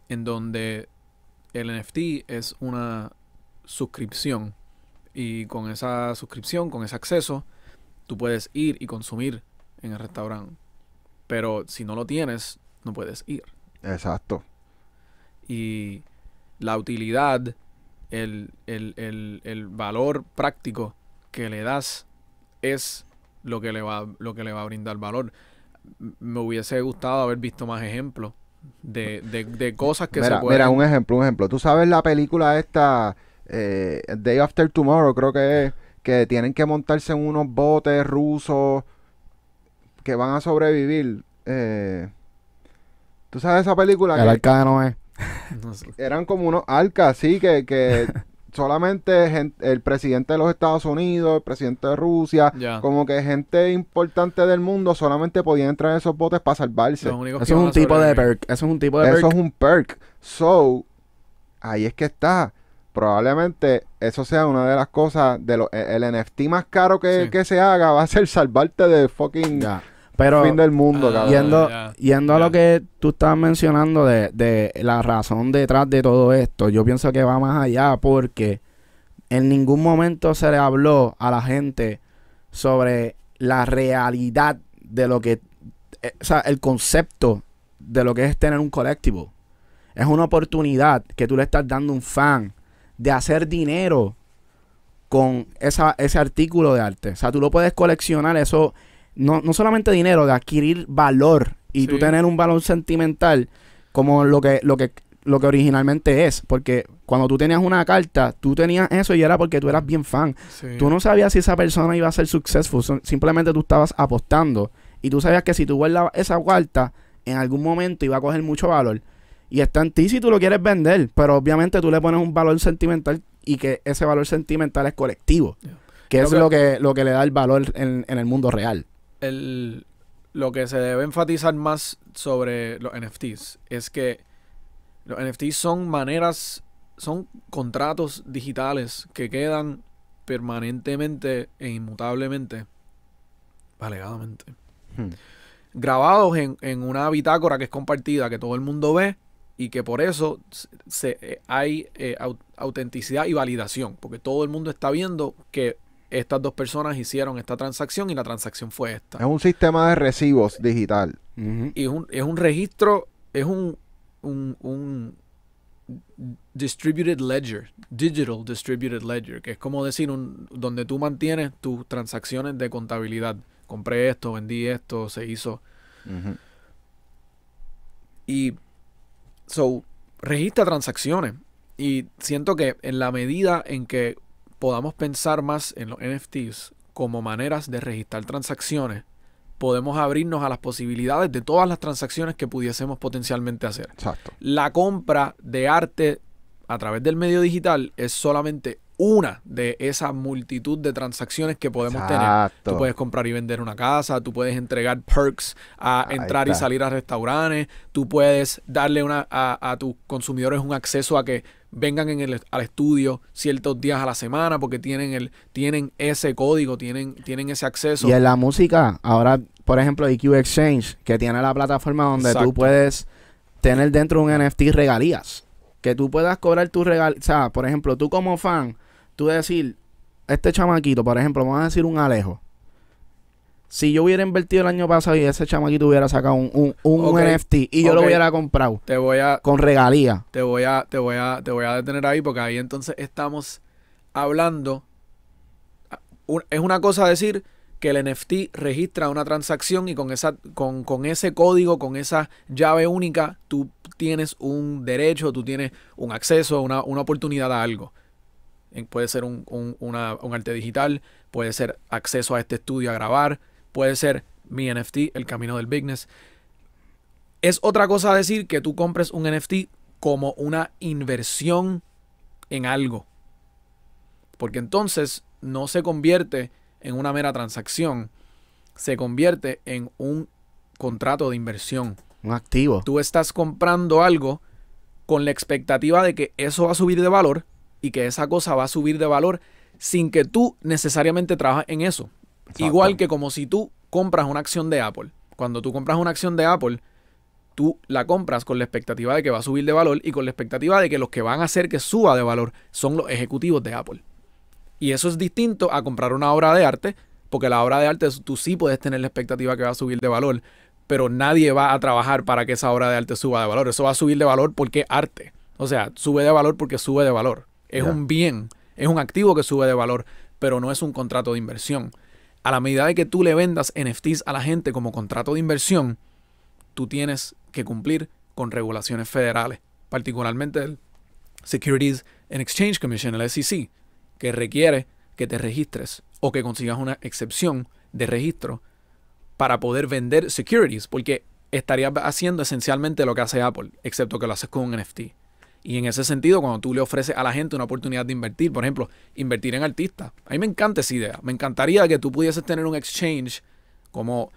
en donde el NFT es una suscripción y con esa suscripción, con ese acceso, tú puedes ir y consumir en el restaurante. Pero si no lo tienes, no puedes ir. Exacto. Y la utilidad, el, valor práctico que le das es lo que le va, lo que le va a brindar valor me hubiese gustado haber visto más ejemplos de, cosas que se pueden... Mira, un ejemplo, un ejemplo. Tú sabes la película esta, eh, Day After Tomorrow, creo que es, que tienen que montarse en unos botes rusos que van a sobrevivir. Eh, ¿Tú sabes esa película? El arca de es. Eran como unos arcas, sí, que, que solamente el presidente de los Estados Unidos, el presidente de Rusia, como que gente importante del mundo solamente podía entrar en esos botes para salvarse. Eso es, un tipo de perk. Eso es un tipo de perk. Eso es un perk. So, ahí es que está. Probablemente eso sea una de las cosas de lo, el, NFT más caro que, se haga va a ser salvarte de fucking pero. mundo, Yendo, ah, yendo a lo que tú estás mencionando de, la razón detrás de todo esto, yo pienso que va más allá porque en ningún momento se le habló a la gente sobre la realidad de lo que. Eh, o sea, el concepto de lo que es tener un colectivo. Es una oportunidad que tú le estás dando a un fan de hacer dinero con ese artículo de arte. O sea, tú lo puedes coleccionar. Eso, no, no solamente dinero, de adquirir valor y tú tener un valor sentimental como lo que, lo que lo que originalmente es, porque cuando tú tenías una carta, tú tenías eso y era porque tú eras bien fan. Tú no sabías si esa persona iba a ser successful, simplemente tú estabas apostando y tú sabías que si tú guardabas esa carta, en algún momento iba a coger mucho valor. Y está en ti si tú lo quieres vender, pero obviamente tú le pones un valor sentimental y que ese valor sentimental es colectivo, que es Lo, que, lo que le da el valor en, en el mundo real el, lo que se debe enfatizar más sobre los NFTs es que los NFTs son maneras, son contratos digitales que quedan permanentemente e inmutablemente, alegadamente, hmm. grabados en, una bitácora que es compartida, que todo el mundo ve y que por eso se, eh, hay eh, autenticidad y validación, porque todo el mundo está viendo que estas dos personas hicieron esta transacción y la transacción fue esta. Es un sistema de recibos digital. Y es un, registro, es un, un, distributed ledger, digital distributed ledger, que es como decir un, donde tú mantienes tus transacciones de contabilidad. Compré esto, vendí esto, se hizo. Y so registra transacciones. Y siento que en la medida en que podamos pensar más en los NFTs como maneras de registrar transacciones, podemos abrirnos a las posibilidades de todas las transacciones que pudiésemos potencialmente hacer. Exacto. La compra de arte a través del medio digital es solamente una de esa multitud de transacciones que podemos tener. Tú puedes comprar y vender una casa, tú puedes entregar perks a entrar y salir a restaurantes, tú puedes darle una, a, a tus consumidores un acceso a que vengan en el, al estudio ciertos días a la semana porque tienen el tienen ese código, tienen tienen ese acceso. Y en la música, ahora por ejemplo IQ e Exchange, que tiene la plataforma donde tú puedes tener dentro un NFT regalías, que tú puedas cobrar tu regalías, o sea, por ejemplo, tú como fan, tú decir, este chamaquito, por ejemplo, vamos a decir un Alejo, si yo hubiera invertido el año pasado y ese chamaquito hubiera sacado un, un NFT y yo lo hubiera comprado te voy a, con regalía. Te voy a, te voy a, te voy a detener ahí porque ahí entonces estamos hablando. es una cosa decir que el NFT registra una transacción y con esa, con, ese código, con esa llave única, tú tienes un derecho, tú tienes un acceso, una, una oportunidad a algo. Eh, puede ser un, un arte digital, puede ser acceso a este estudio a grabar, puede ser mi NFT, el camino del business. Es otra cosa decir que tú compres un NFT como una inversión en algo. Porque entonces no se convierte en una mera transacción, se convierte en un contrato de inversión. Un activo. Tú estás comprando algo con la expectativa de que eso va a subir de valor y que esa cosa va a subir de valor sin que tú necesariamente trabajes en eso. Igual que como si tú compras una acción de Apple. Cuando tú compras una acción de Apple, tú la compras con la expectativa de que va a subir de valor y con la expectativa de que los que van a hacer que suba de valor son los ejecutivos de Apple. Y eso es distinto a comprar una obra de arte, porque la obra de arte tú sí puedes tener la expectativa que va a subir de valor, pero nadie va a trabajar para que esa obra de arte suba de valor. Eso va a subir de valor porque arte. O sea, sube de valor porque sube de valor. Es un bien, es un activo que sube de valor, pero no es un contrato de inversión a la medida de que tú le vendas NFTs a la gente como contrato de inversión, tú tienes que cumplir con regulaciones federales, particularmente el Securities and Exchange Commission, el SEC, que requiere que te registres o que consigas una excepción de registro para poder vender securities, porque estarías haciendo esencialmente lo que hace Apple, excepto que lo haces con un NFT. Y en ese sentido, cuando tú le ofreces a la gente una oportunidad de invertir, por ejemplo, invertir en artistas. A mí me encanta esa idea. Me encantaría que tú pudieses tener un exchange como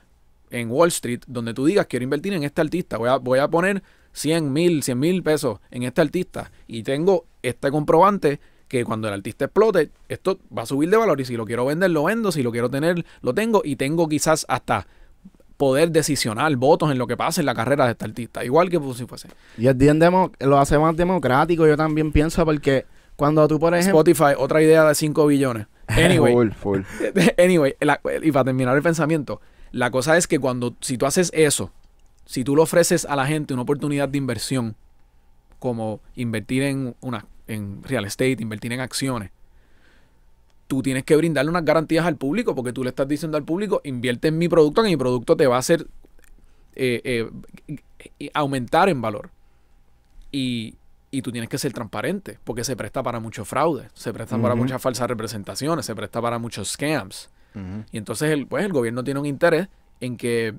en Wall Street, donde tú digas, quiero invertir en este artista. Voy a, voy a poner 100 mil, 100 mil pesos en este artista. Y tengo este comprobante que cuando el artista explote, esto va a subir de valor. Y si lo quiero vender, lo vendo. Si lo quiero tener, lo tengo. Y tengo quizás hasta poder decisionar votos en lo que pase... en la carrera de este artista, igual que si fuese. Y el demo, lo hace más democrático, yo también pienso, porque cuando tú, por ejemplo... Spotify, otra idea de 5 billones. Anyway, anyway y para terminar el pensamiento, la cosa es que cuando, si tú haces eso, si tú le ofreces a la gente una oportunidad de inversión, como invertir en, una, en real estate, invertir en acciones, tú tienes que brindarle unas garantías al público porque tú le estás diciendo al público, invierte en mi producto, que mi producto te va a hacer eh, eh, aumentar en valor. Y, y tú tienes que ser transparente, porque se presta para mucho fraude, se presta para muchas falsas representaciones, se presta para muchos scams. Y entonces el, pues, el gobierno tiene un interés en que,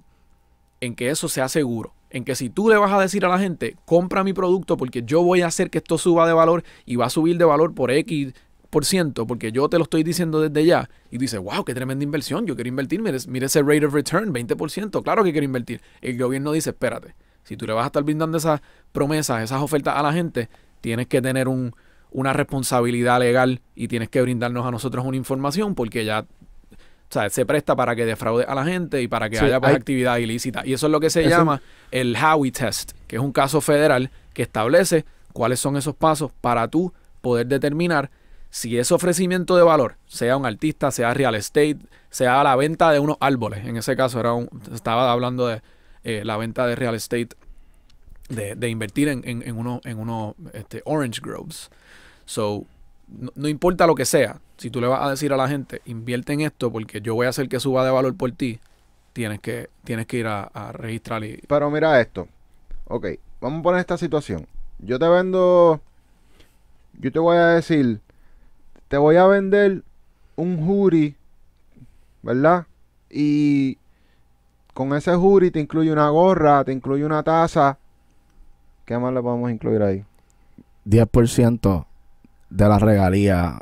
en que eso sea seguro, en que si tú le vas a decir a la gente, compra mi producto porque yo voy a hacer que esto suba de valor y va a subir de valor por X porque yo te lo estoy diciendo desde ya, y tú dices, wow, qué tremenda inversión, yo quiero invertir, mire, ese rate of return, 20%, claro que quiero invertir. El gobierno dice, espérate, si tú le vas a estar brindando esas promesas, esas ofertas a la gente, tienes que tener un, una responsabilidad legal y tienes que brindarnos a nosotros una información porque ya o sea, se presta para que defraude a la gente y para que haya pues, actividad ilícita. Y eso es lo que se llama el Howey Test, que es un caso federal que establece cuáles son esos pasos para tú poder determinar si ese ofrecimiento de valor, sea un artista, sea real estate, sea la venta de unos árboles, en ese caso era un, estaba hablando de eh, la venta de real estate, de, invertir en, en unos este, orange groves. So, no, importa lo que sea, si tú le vas a decir a la gente, invierte en esto porque yo voy a hacer que suba de valor por ti, tienes que, tienes que ir a, a registrar. Y... Pero mira esto, ok, vamos a poner esta situación. Yo te vendo, yo te voy a decir, te voy a vender un jury, ¿verdad? Y con ese jury te incluye una gorra, te incluye una taza. ¿Qué más le podemos incluir ahí? 10% de la regalía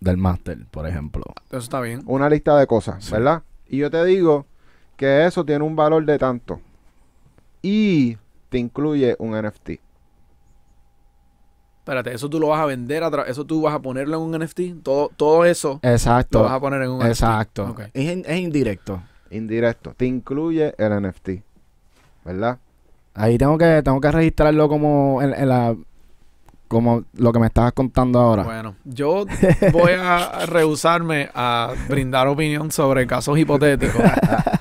del máster, por ejemplo. Eso está bien. Una lista de cosas, ¿verdad? Y yo te digo que eso tiene un valor de tanto. Y te incluye un NFT. Espérate, eso tú lo vas a vender, a eso tú vas a ponerlo en un NFT, todo, todo eso. Exacto. Lo vas a poner en un NFT. Exacto. Es, indirecto. Indirecto. Te incluye el NFT. ¿Verdad? Ahí tengo que, tengo que registrarlo como la como lo que me estabas contando ahora. Bueno, yo voy a rehusarme a brindar opinión sobre casos hipotéticos.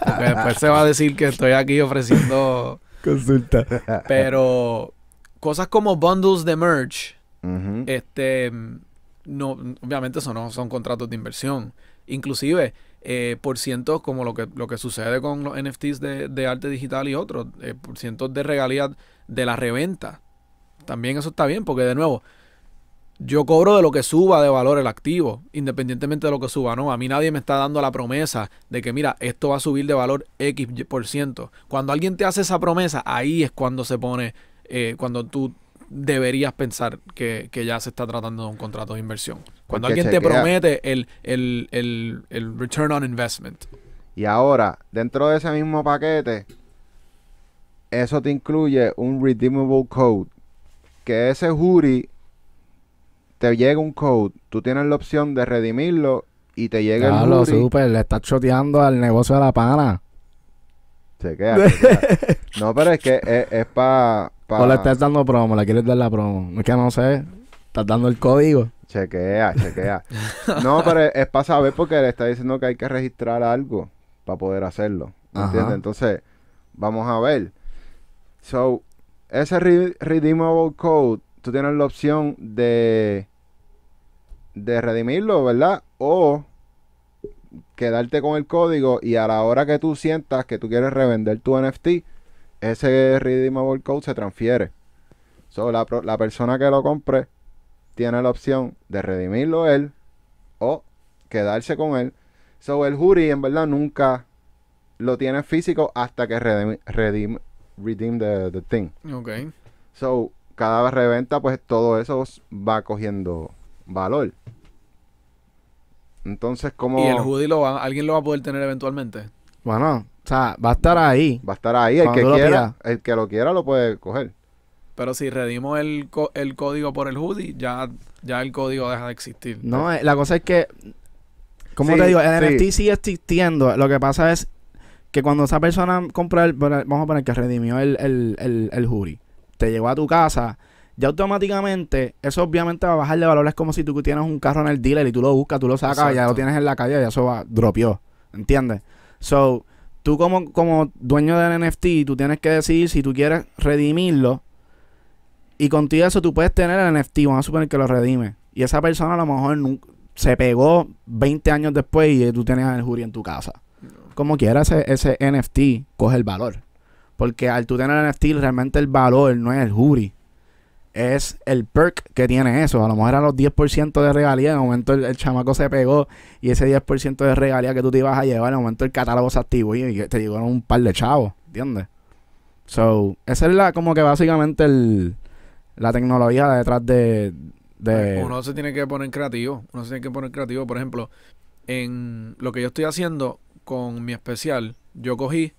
Porque después se va a decir que estoy aquí ofreciendo consulta. Pero cosas como bundles de merch, este, no, obviamente eso no son contratos de inversión. Inclusive, eh, por cientos, como lo que, lo que sucede con los NFTs de, arte digital y otros, eh, por cientos de regalías de la reventa. También eso está bien, porque de nuevo, yo cobro de lo que suba de valor el activo, independientemente de lo que suba, ¿no? A mí nadie me está dando la promesa de que, mira, esto va a subir de valor X por ciento. Cuando alguien te hace esa promesa, ahí es cuando se pone eh, cuando tú deberías pensar que, ya se está tratando de un contrato de inversión. Cuando alguien te promete el, return on investment. Y ahora, dentro de ese mismo paquete, eso te incluye un redeemable code. Que ese jury te llega un code, tú tienes la opción de redimirlo y te llega claro, el jury. súper. le estás choteando al negocio de la pana. Chequea, no, pero es que es para o le estás dando promo, le quieres dar la promo. Es que no sé, estás dando el código. Chequea, chequea. no, pero es para saber porque le está diciendo que hay que registrar algo para poder hacerlo. ¿Entiendes? Entonces, vamos a ver. So, ese redeemable code, tú tienes la opción de de redimirlo, ¿verdad? O quedarte con el código y a la hora que tú sientas que tú quieres revender tu NFT, ese redeemable code se transfiere. So, la, persona que lo compre tiene la opción de redimirlo él o quedarse con él. So, el jury en verdad nunca lo tiene físico hasta que redeem, redeem, the, thing. Ok. So, cada vez reventa, pues todo eso va cogiendo valor. Entonces, como. ¿Y el hoodie lo alguien lo va a poder tener eventualmente? Bueno, o sea, va a estar ahí. Va a estar ahí. El que quiera, el que lo quiera lo puede coger. Pero si redimos el, código por el hoodie, ya, ya el código deja de existir. No, eh, la cosa es que, como te digo, el sí. sigue existiendo. Lo que pasa es que cuando esa persona compra, el, vamos a poner que redimió el, el, hoodie, te llegó a tu casa, ya automáticamente, eso obviamente va a bajar de valor. Es como si tú tienes un carro en el dealer y tú lo buscas, tú lo sacas, ya lo tienes en la calle y eso va, dropeó. ¿Entiendes? So, tú como, como dueño del NFT, tú tienes que decidir si tú quieres redimirlo. Y contigo eso tú puedes tener el NFT, vamos a suponer que lo redime. Y esa persona a lo mejor se pegó 20 años después y tú tienes el jury en tu casa. Como quieras ese, ese NFT coge el valor. Porque al tú tener el NFT, realmente el valor no es el jury es el perk que tiene eso. A lo mejor a los 10% de regalía. el momento el, chamaco se pegó y ese 10% de regalía que tú te ibas a llevar, en el momento el catálogo se activo y, te llegaron un par de chavos. ¿Entiendes? So, esa es la, como que básicamente el, la tecnología detrás de, de. Uno se tiene que poner creativo. Uno se tiene que poner creativo. Por ejemplo, en lo que yo estoy haciendo con mi especial, yo cogí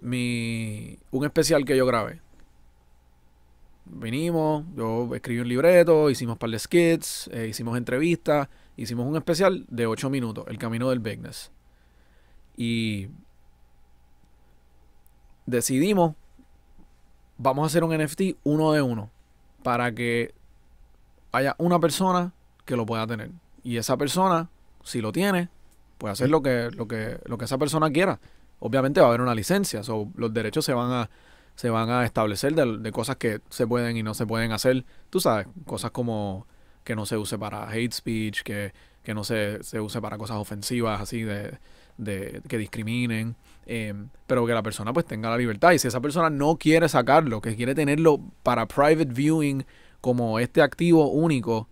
mi, un especial que yo grabé vinimos, yo escribí un libreto, hicimos par de skits, eh, hicimos entrevistas, hicimos un especial de 8 minutos, El Camino del Bigness. Y decidimos, vamos a hacer un NFT uno de uno, para que haya una persona que lo pueda tener. Y esa persona, si lo tiene, puede hacer lo que, lo lo que esa persona quiera. Obviamente va a haber una licencia, los derechos se van a se van a establecer de, cosas que se pueden y no se pueden hacer. Tú sabes, cosas como que no se use para hate speech, que, no se, use para cosas ofensivas, así, de, que discriminen. Em, pero que la persona pues tenga la libertad. Y si esa persona no quiere sacarlo, que quiere tenerlo para private viewing como este activo único,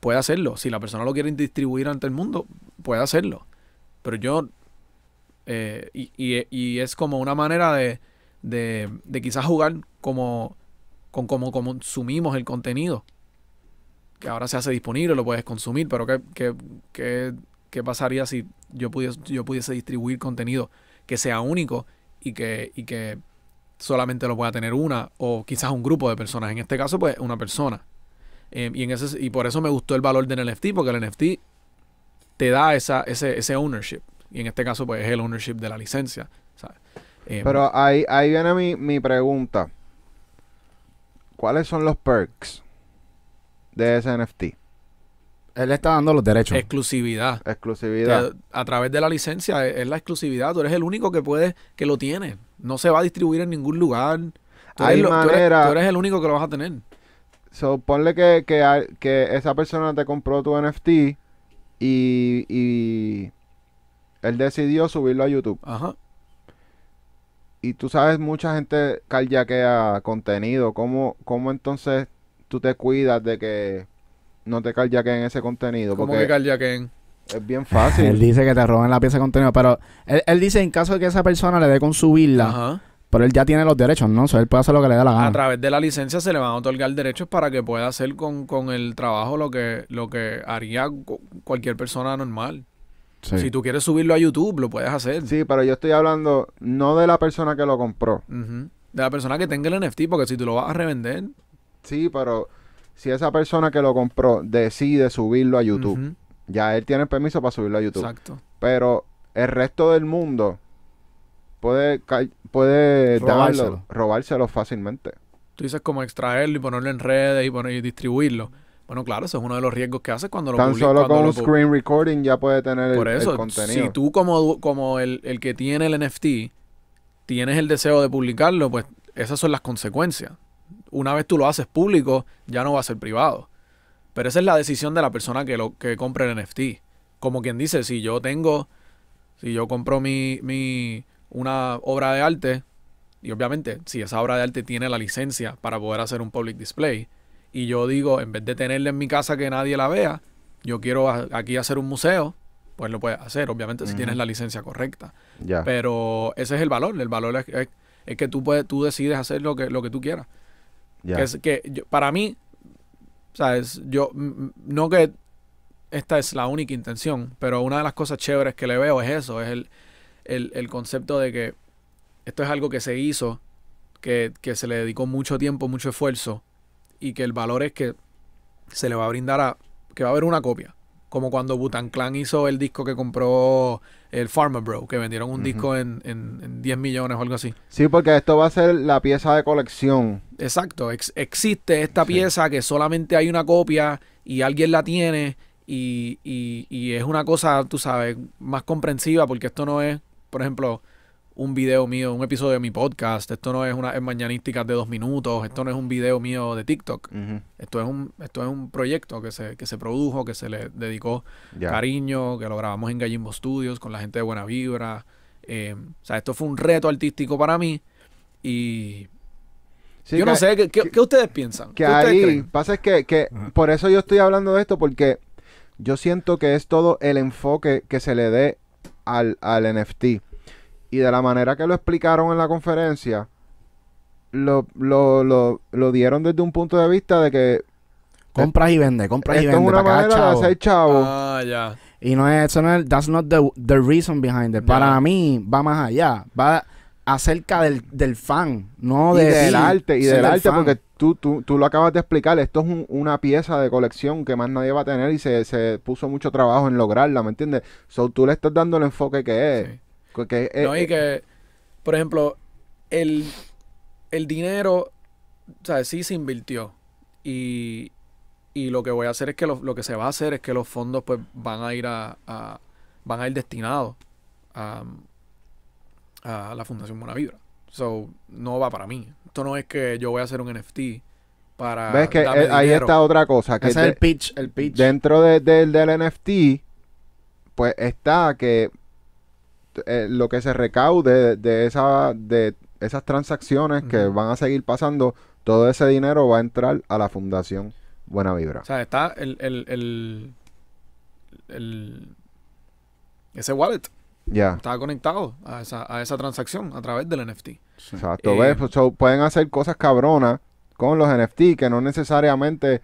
puede hacerlo. Si la persona lo quiere distribuir ante el mundo, puede hacerlo. Pero yo... Eh, y es como una manera de de, quizás jugar como, con cómo consumimos el contenido. Que ahora se hace disponible, lo puedes consumir, pero ¿qué, qué, qué, qué pasaría si yo pudiese, yo pudiese distribuir contenido que sea único y que, y que solamente lo pueda tener una o quizás un grupo de personas? En este caso, pues una persona. Em, y, en ese, y por eso me gustó el valor del NFT, porque el NFT te da esa, ese, ese ownership. Y en este caso, pues es el ownership de la licencia. ¿sabes? Eh, Pero ahí, ahí viene mi, mi pregunta. ¿Cuáles son los perks de ese NFT? Él está dando los derechos. Exclusividad. Exclusividad. a, través de la licencia e, es, la exclusividad. Tú eres el único que puede que lo tiene. No se va a distribuir en ningún lugar. Tú, Hay eres, manera, tú, eres, el único que lo vas a tener. Suponle que, que, esa persona te compró tu NFT y, y él decidió subirlo a YouTube. Ajá y tú sabes, mucha gente carjaquea contenido. ¿Cómo, ¿Cómo entonces tú te cuidas de que no te carjaqueen ese contenido? ¿Cómo Porque que Es bien fácil. él dice que te roben la pieza de contenido, pero él, dice en caso de que esa persona le dé con subirla. Pero él ya tiene los derechos, ¿no? O sea, él puede hacer lo que le da la gana. A través de la licencia se le van a otorgar derechos para que pueda hacer con, con el trabajo lo que, lo que haría cualquier persona normal. Si tú quieres subirlo a YouTube, lo puedes hacer. Sí, pero yo estoy hablando no de la persona que lo compró. De la persona que tenga el NFT, porque si tú lo vas a revender. Sí, pero si esa persona que lo compró decide subirlo a YouTube, ya él tiene el permiso para subirlo a YouTube. Exacto. Pero el resto del mundo puede, puede robárselo. fácilmente. Tú dices como extraerlo y ponerlo en redes y, y distribuirlo. Bueno, claro, eso es uno de los riesgos que hace cuando lo Tan solo con un screen recording ya puede tener el, contenido. Por contenido. Si tú como, como el, el, que tiene el NFT tienes el deseo de publicarlo, pues esas son las consecuencias. Una vez tú lo haces público, ya no va a ser privado. Pero esa es la decisión de la persona que, lo, que compra el NFT. Como quien dice, si yo tengo, si yo compro mi, mi, una obra de arte, y obviamente si esa obra de arte tiene la licencia para poder hacer un public display, y yo digo, en vez de tenerla en mi casa que nadie la vea, yo quiero aquí hacer un museo, pues lo puedes hacer, obviamente, si tienes la licencia correcta. Pero ese es el valor, el valor es, que tú, puedes, tú decides hacer lo que, lo que tú quieras. que para mí, ¿sabes? Yo, no que esta es la única intención, pero una de las cosas chéveres que le veo es eso, es el, concepto de que esto es algo que se hizo, que, que se le dedicó mucho tiempo, mucho esfuerzo, y que el valor es que se le va a brindar a que va a haber una copia. Como cuando Butan hizo el disco que compró el Farmer Bro, que vendieron un disco en, 10 millones o algo así. Sí, porque esto va a ser la pieza de colección. Exacto, existe esta pieza que solamente hay una copia y alguien la tiene y, y, y es una cosa, tú sabes, más comprensiva porque esto no es, por ejemplo, un video mío, un episodio de mi podcast. Esto no es una es mañanística de dos minutos. Esto no es un video mío de TikTok. Esto es un esto es un proyecto que se, que se produjo, que se le dedicó cariño, que lo grabamos en Gallimbo Studios con la gente de Buena Vibra. Eh, o sea, esto fue un reto artístico para mí y yo no sé, ¿qué, qué, ustedes piensan? Que ahí pasa es que, por eso yo estoy hablando de esto porque yo siento que es todo el enfoque que se le dé al, al NFT. Y de la manera que lo explicaron en la conferencia, lo, lo, lo, lo dieron desde un punto de vista de que. Compras y vende, compras y vende. Es una chavo. de hacer Ah, ya. Y no es, eso no es, that's not the, the reason behind it. Para mí, va más allá. Va acerca del, del fan, no de, y del arte. Y del, arte, porque tú, tú, tú, lo acabas de explicar, esto es una pieza de colección que más nadie va a tener y se, se puso mucho trabajo en lograrla, ¿me entiendes? So, tú le estás dando el enfoque que es. Eh, no, y eh, que, por ejemplo, el, el dinero, sea, Sí se invirtió. Y, lo que voy a hacer es que lo, que se va a hacer es que los fondos pues van a ir a, van a ir destinados a, la Fundación vibra So, no va para mí. Esto no es que yo voy a hacer un NFT para. ¿Ves que eh, ahí está otra cosa? Que Ese es el pitch, Dentro del NFT, pues está que eh, lo que se recaude de, esa, de esas transacciones que van a seguir pasando, todo ese dinero va a entrar a la Fundación Buena Vibra. O sea, está el, el, el, ese wallet. Ya. Está conectado a esa, a esa transacción a través del NFT. Exacto. Eh, pues, pueden hacer cosas cabronas con los NFT que no necesariamente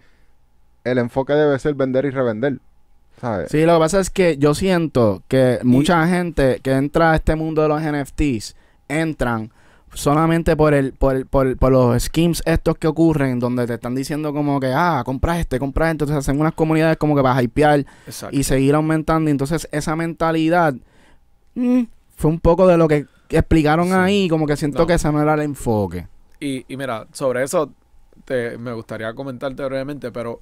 el enfoque debe ser vender y revender. Sí, lo que pasa es que yo siento que mucha gente que entra a este mundo de los NFTs entran solamente por el, por, los schemes estos que ocurren, donde te están diciendo como que, ah, compras este, compras este, entonces hacen unas comunidades como que vas a hypear y seguir aumentando. Entonces esa mentalidad mm, fue un poco de lo que explicaron ahí, como que siento que ese no era el enfoque. Y, y mira, sobre eso me gustaría comentarte brevemente, pero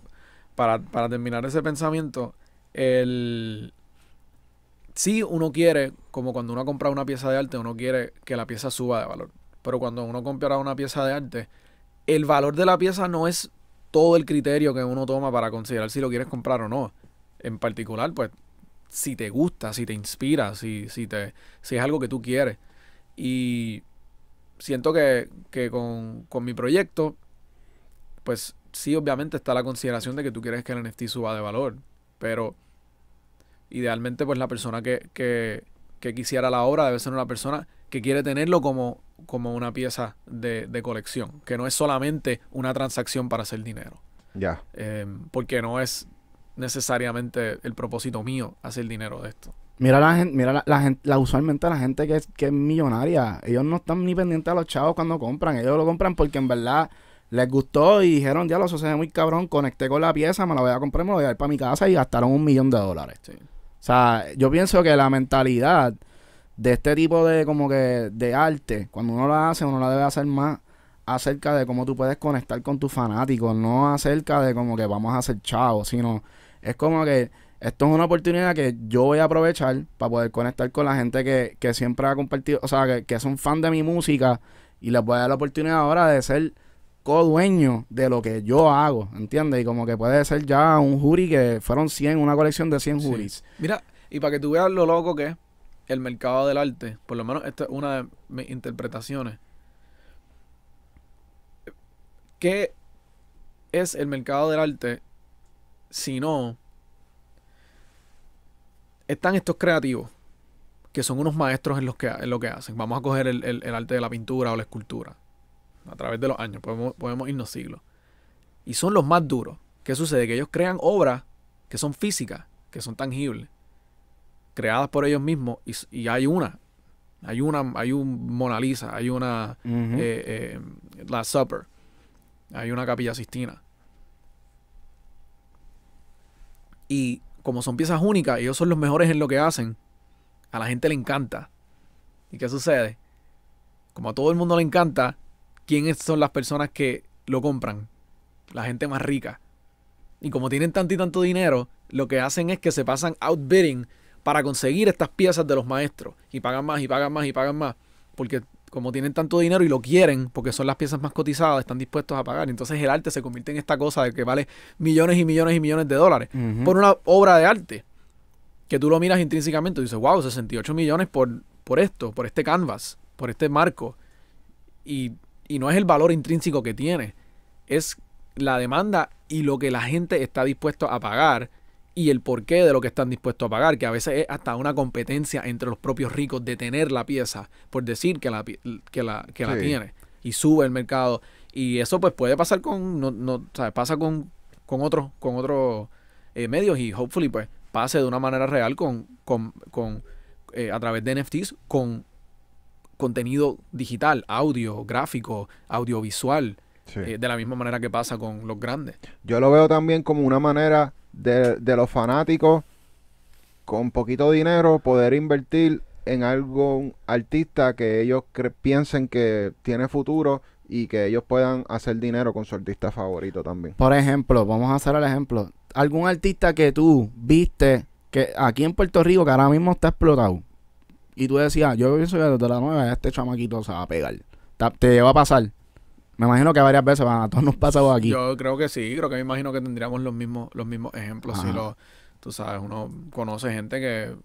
para, para terminar ese pensamiento, el... si uno quiere, como cuando uno compra una pieza de arte, uno quiere que la pieza suba de valor. Pero cuando uno compra una pieza de arte, el valor de la pieza no es todo el criterio que uno toma para considerar si lo quieres comprar o no. En particular, pues, si te gusta, si te inspira, si, si, te, si es algo que tú quieres. Y siento que, con, con, mi proyecto, pues sí, obviamente está la consideración de que tú quieres que el NFT suba de valor, pero idealmente pues la persona que, quisiera la obra debe ser una persona que quiere tenerlo como, como una pieza de, colección, que no es solamente una transacción para hacer dinero. Ya. Em, porque no es necesariamente el propósito mío hacer dinero de esto. Mira la gente, mira la, gente, usualmente la gente que es, que es millonaria, ellos no están ni pendientes a los chavos cuando compran, ellos lo compran porque en verdad les gustó y dijeron, ya lo sucede muy cabrón, conecté con la pieza, me la voy a comprar, me la voy a ir para mi casa y gastaron un millón de dólares. O sea, yo pienso que la mentalidad de este tipo de como que de arte, cuando uno la hace, uno la debe hacer más acerca de cómo tú puedes conectar con tus fanáticos, no acerca de como que vamos a hacer chavos, sino es como que esto es una oportunidad que yo voy a aprovechar para poder conectar con la gente que, que siempre ha compartido, o sea, que, es un fan de mi música y les voy a dar la oportunidad ahora de ser co-dueño de lo que yo hago, ¿entiendes? Y como que puede ser ya un jury que fueron 100, una colección de 100 juris. Mira, y para que tú veas lo loco que es el mercado del arte, por lo menos esta es una de mis interpretaciones. ¿Qué es el mercado del arte si no están estos creativos que son unos maestros en, los que, en lo que hacen? Vamos a coger el arte de la pintura o la escultura a través de los años, podemos, irnos siglos. Y son los más duros. ¿Qué sucede? Que ellos crean obras que son físicas, que son tangibles, creadas por ellos mismos, y, hay una. Hay una, hay un Mona Lisa, hay una eh, eh, La Supper, hay una Capilla Sistina. Y como son piezas únicas, ellos son los mejores en lo que hacen. A la gente le encanta. ¿Y qué sucede? Como a todo el mundo le encanta, quiénes son las personas que lo compran. La gente más rica. Y como tienen tanto y tanto dinero, lo que hacen es que se pasan outbidding para conseguir estas piezas de los maestros. Y pagan más, y pagan más, y pagan más. Porque como tienen tanto dinero y lo quieren, porque son las piezas más cotizadas, están dispuestos a pagar. Entonces el arte se convierte en esta cosa de que vale millones y millones y millones de dólares por una obra de arte. Que tú lo miras intrínsecamente y dices, wow, 68 millones por, por esto, por este canvas, por este marco. Y y no es el valor intrínseco que tiene, es la demanda y lo que la gente está dispuesto a pagar y el porqué de lo que están dispuestos a pagar, que a veces es hasta una competencia entre los propios ricos de tener la pieza, por decir que la, que la, que la tiene, y sube el mercado. Y eso pues puede pasar con, no, no, pasa con, otros con otros eh, medios y hopefully pues pase de una manera real con, eh, a través de NFTs con contenido digital, audio, gráfico, audiovisual, eh, de la misma manera que pasa con los grandes. Yo lo veo también como una manera de, los fanáticos con poquito dinero poder invertir en algún artista que ellos piensen que tiene futuro y que ellos puedan hacer dinero con su artista favorito también. Por ejemplo, vamos a hacer el ejemplo. ¿Algún artista que tú viste que aquí en Puerto Rico que ahora mismo está explotado? y tú decías, ah, yo pienso que desde la nueva este chamaquito se va a pegar. Te, va a pasar. Me imagino que varias veces van a todos nos pasados aquí. Yo creo que sí, creo que me imagino que tendríamos los mismos, los mismos ejemplos. Si lo, tú sabes, uno conoce gente que.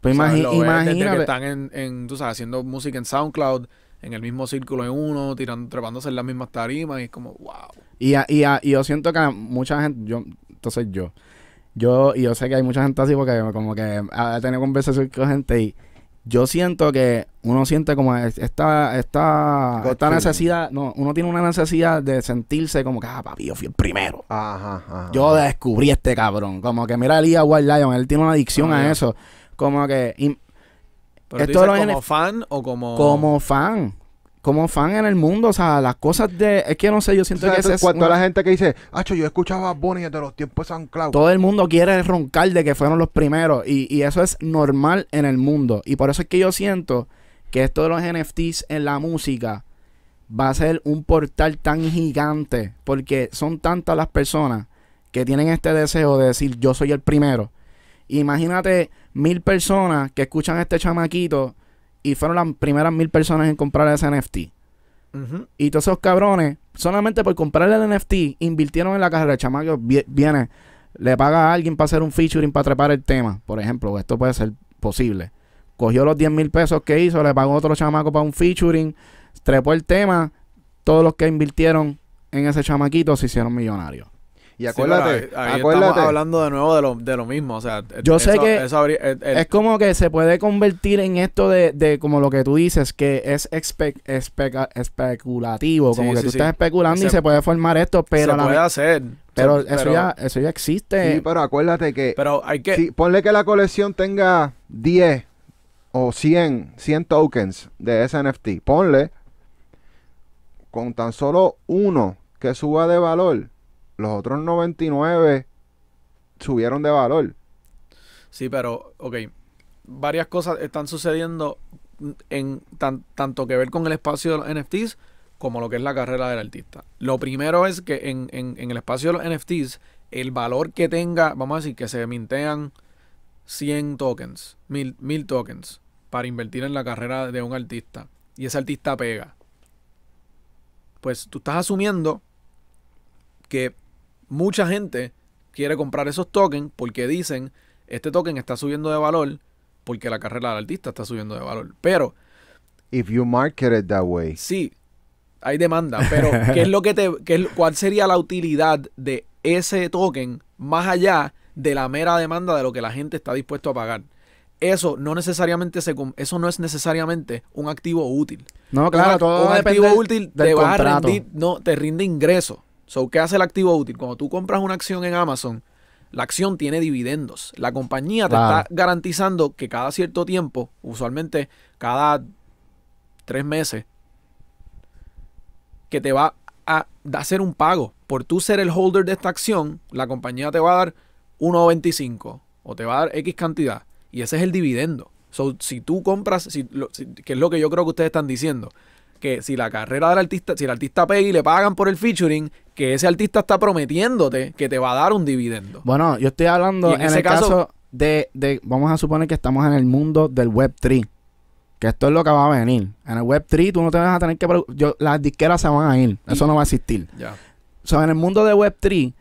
Pues que están en, tú sabes, haciendo música en SoundCloud, en el mismo círculo en uno, tirando, trepándose en las mismas tarimas, y es como, wow. Y, y, y yo siento que mucha gente, yo, entonces yo, yo, y yo sé que hay mucha gente así porque como que ha tenido conversaciones con gente y yo siento que uno siente como esta, esta, esta necesidad, no, uno tiene una necesidad de sentirse como que, ah, papi, yo fui el primero. Yo descubrí este cabrón. Como que mira a Wild Lion, él tiene una adicción a ah, eso. Como que... ¿Pero esto tú como fan o como...? Como fan como fan en el mundo. O sea, las cosas de. Es que no sé, yo siento que es. Cuando la gente que dice, Hacho, yo escuchaba a Bonnie desde los tiempos de San Claudio. Todo el mundo quiere roncar de que fueron los primeros. Y, y eso es normal en el mundo. Y por eso es que yo siento que esto de los NFTs en la música va a ser un portal tan gigante. Porque son tantas las personas que tienen este deseo de decir, yo soy el primero. Imagínate mil personas que escuchan este chamaquito y fueron las primeras mil personas en comprar ese NFT. Y todos esos cabrones, solamente por comprarle el NFT, invirtieron en la carrera. Chamaco viene, le paga a alguien para hacer un featuring, para trepar el tema. Por ejemplo, esto puede ser posible. Cogió los 10 mil pesos que hizo, le pagó otro chamaco para un featuring, trepó el tema. Todos los que invirtieron en ese chamaquito se hicieron millonarios. Y acuérdate, Estamos hablando de nuevo de lo, de lo mismo. O sea, yo sé que eh, eh, es como que se puede convertir en esto de, como lo que tú dices, que es especulativo. Como que tú estás especulando y se puede formar esto, pero. Se puede hacer. Pero, eso, ya, eso ya existe. Sí, pero acuérdate que. Pero hay que. ponle que la colección tenga 10 o 100, 100 tokens de ese NFT. Ponle. Con tan solo uno que suba de valor los otros 99 subieron de valor. Sí, pero, ok, varias cosas están sucediendo en tanto que ver con el espacio de los NFTs como lo que es la carrera del artista. Lo primero es que en, el espacio de los NFTs, el valor que tenga, vamos a decir que se mintean 100 tokens, 1000 tokens para invertir en la carrera de un artista y ese artista pega. Pues tú estás asumiendo que mucha gente quiere comprar esos tokens porque dicen, este token está subiendo de valor porque la carrera del artista está subiendo de valor. Pero... If you market it that way. Sí, hay demanda, pero ¿qué es lo que te, ¿cuál sería la utilidad de ese token más allá de la mera demanda de lo que la gente está dispuesto a pagar? Eso no necesariamente se, eso no es necesariamente un activo útil. No, claro, un, todo un activo útil te va a no, te rinde ingresos. So, ¿qué hace el activo útil? Cuando tú compras una acción en Amazon, la acción tiene dividendos. La compañía te está garantizando que cada cierto tiempo, usualmente cada tres meses, que te va a hacer un pago. Por tú ser el holder de esta acción, la compañía te va a dar 1.25 o te va a dar X cantidad. Y ese es el dividendo. So, si tú compras, que es lo que yo creo que ustedes están diciendo, que si la carrera del artista, si el artista pega y le pagan por el featuring, que ese artista está prometiéndote que te va a dar un dividendo. Bueno, yo estoy hablando en, el caso, de, vamos a suponer que estamos en el mundo del Web3, que esto es lo que va a venir. En el Web3 tú no te vas a tener que... Yo, las disqueras se van a ir, eso no va a existir. Ya. O sea, en el mundo de Web3,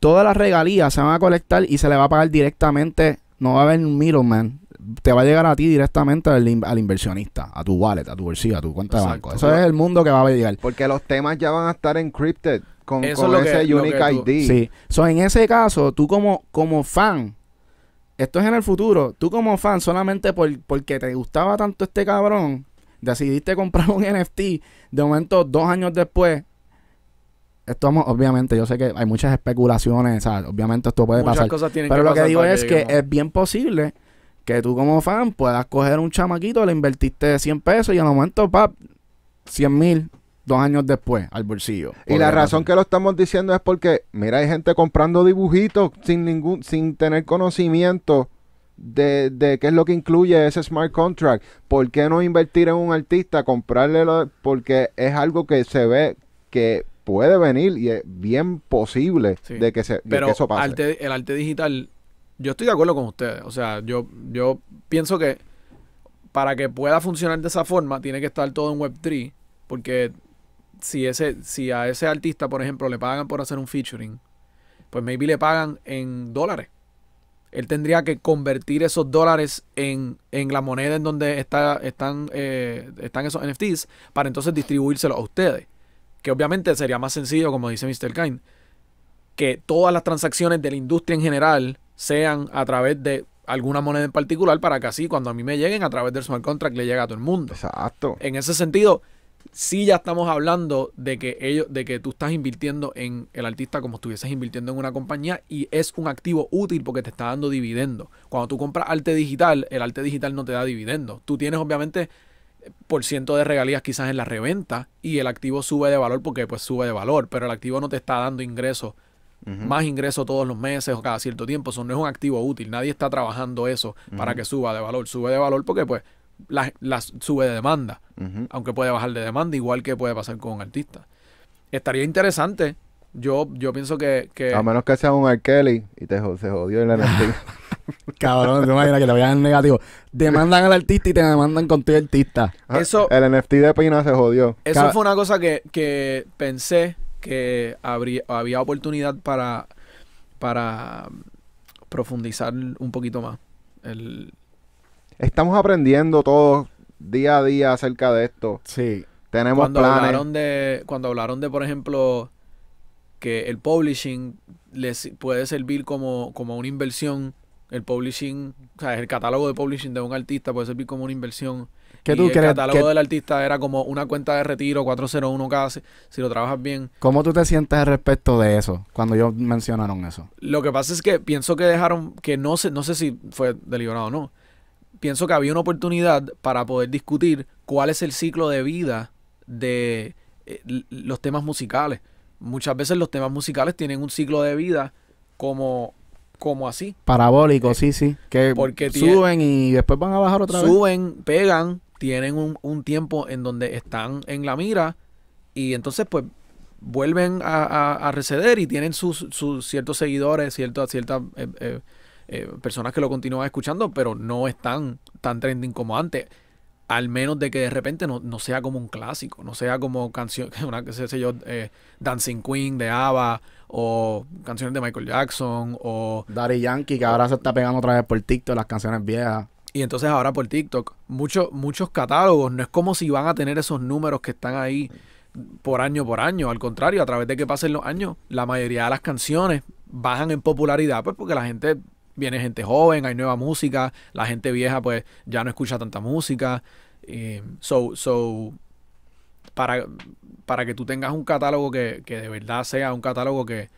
todas las regalías se van a colectar y se le va a pagar directamente, no va a haber un middleman, te va a llegar a ti directamente al, inversionista, a tu wallet, a tu bolsillo, a tu cuenta de banco. Eso es el mundo que va a venir. Porque los temas ya van a estar encrypted con, Eso ese Unique ID. Sí. en ese caso, tú como, como fan, esto es en el futuro, tú como fan, solamente porque te gustaba tanto este cabrón, decidiste comprar un NFT, de momento, dos años después, esto obviamente, yo sé que hay muchas especulaciones, obviamente esto puede pasar. cosas Pero lo que digo es que es bien posible que tú como fan puedas coger un chamaquito, le invertiste 100 pesos y en el momento, pap, 100 mil, dos años después al bolsillo. Y la razón, que lo estamos diciendo es porque, mira, hay gente comprando dibujitos sin ningún, sin tener conocimiento de, de, qué es lo que incluye ese smart contract. ¿Por qué no invertir en un artista, comprarle porque es algo que se ve que puede venir y es bien posible de que se Pero eso pase. el arte digital, yo estoy de acuerdo con ustedes. O sea, yo, yo pienso que para que pueda funcionar de esa forma, tiene que estar todo en Web3, porque si, ese, si a ese artista, por ejemplo, le pagan por hacer un featuring, pues maybe le pagan en dólares. Él tendría que convertir esos dólares en, la moneda en donde está, están, eh, están esos NFTs para entonces distribuírselos a ustedes. Que obviamente sería más sencillo, como dice Mr. Kind, que todas las transacciones de la industria en general sean a través de alguna moneda en particular para que así cuando a mí me lleguen a través del smart contract le llegue a todo el mundo. Exacto. En ese sentido, sí ya estamos hablando de que ellos, de que tú estás invirtiendo en el artista como estuvieses invirtiendo en una compañía y es un activo útil porque te está dando dividendo. Cuando tú compras arte digital, el arte digital no te da dividendo. Tú tienes obviamente por ciento de regalías quizás en la reventa y el activo sube de valor porque pues sube de valor, pero el activo no te está dando ingreso más ingresos todos los meses o cada cierto tiempo, eso no es un activo útil, nadie está trabajando eso para que suba de valor, sube de valor porque pues las sube de demanda, aunque puede bajar de demanda, igual que puede pasar con un artista. Estaría interesante. Yo, yo pienso que, A menos que sea un R. Kelly y te, se jodió el NFT Cabrón, que lo vayan en negativo. Demandan al artista y te demandan con tu artista. Ah, Eso, el NFT de Pina se jodió. Eso fue una cosa que, que pensé que había oportunidad para, para profundizar un poquito más. El, estamos aprendiendo todos día a día acerca de esto. Sí. Tenemos cuando planes. Hablaron de, cuando hablaron de, por ejemplo, que el publishing les puede servir como, como una inversión. El publishing, o sea, el catálogo de publishing de un artista puede servir como una inversión. ¿Qué y el catálogo del artista era como una cuenta de retiro 401k si, lo trabajas bien. ¿Cómo tú te sientes al respecto de eso cuando ellos mencionaron eso? Lo que pasa es que pienso que dejaron que no sé no sé si fue deliberado o no, pienso que había una oportunidad para poder discutir cuál es el ciclo de vida de eh, los temas musicales. Muchas veces los temas musicales tienen un ciclo de vida como, como así. Parabólico, eh, sí, sí. Que porque suben y después van a bajar otra vez. Suben, pegan, tienen un, tiempo en donde están en la mira y entonces pues vuelven a, receder y tienen sus, ciertos seguidores, ciertas cierta, eh, eh, personas que lo continúan escuchando, pero no están tan trending como antes. Al menos de que de repente no, sea como un clásico, no sea como canción, una que sé yo, eh, Dancing Queen de ABBA, o canciones de Michael Jackson, o. Daddy Yankee, que ahora se está pegando otra vez por TikTok las canciones viejas. Y entonces ahora por TikTok, muchos muchos catálogos, no es como si van a tener esos números que están ahí por año por año, al contrario, a través de que pasen los años, la mayoría de las canciones bajan en popularidad, pues porque la gente viene gente joven, hay nueva música, la gente vieja pues ya no escucha tanta música. Eh, so, so para, para, que tú tengas un catálogo que, de verdad sea un catálogo que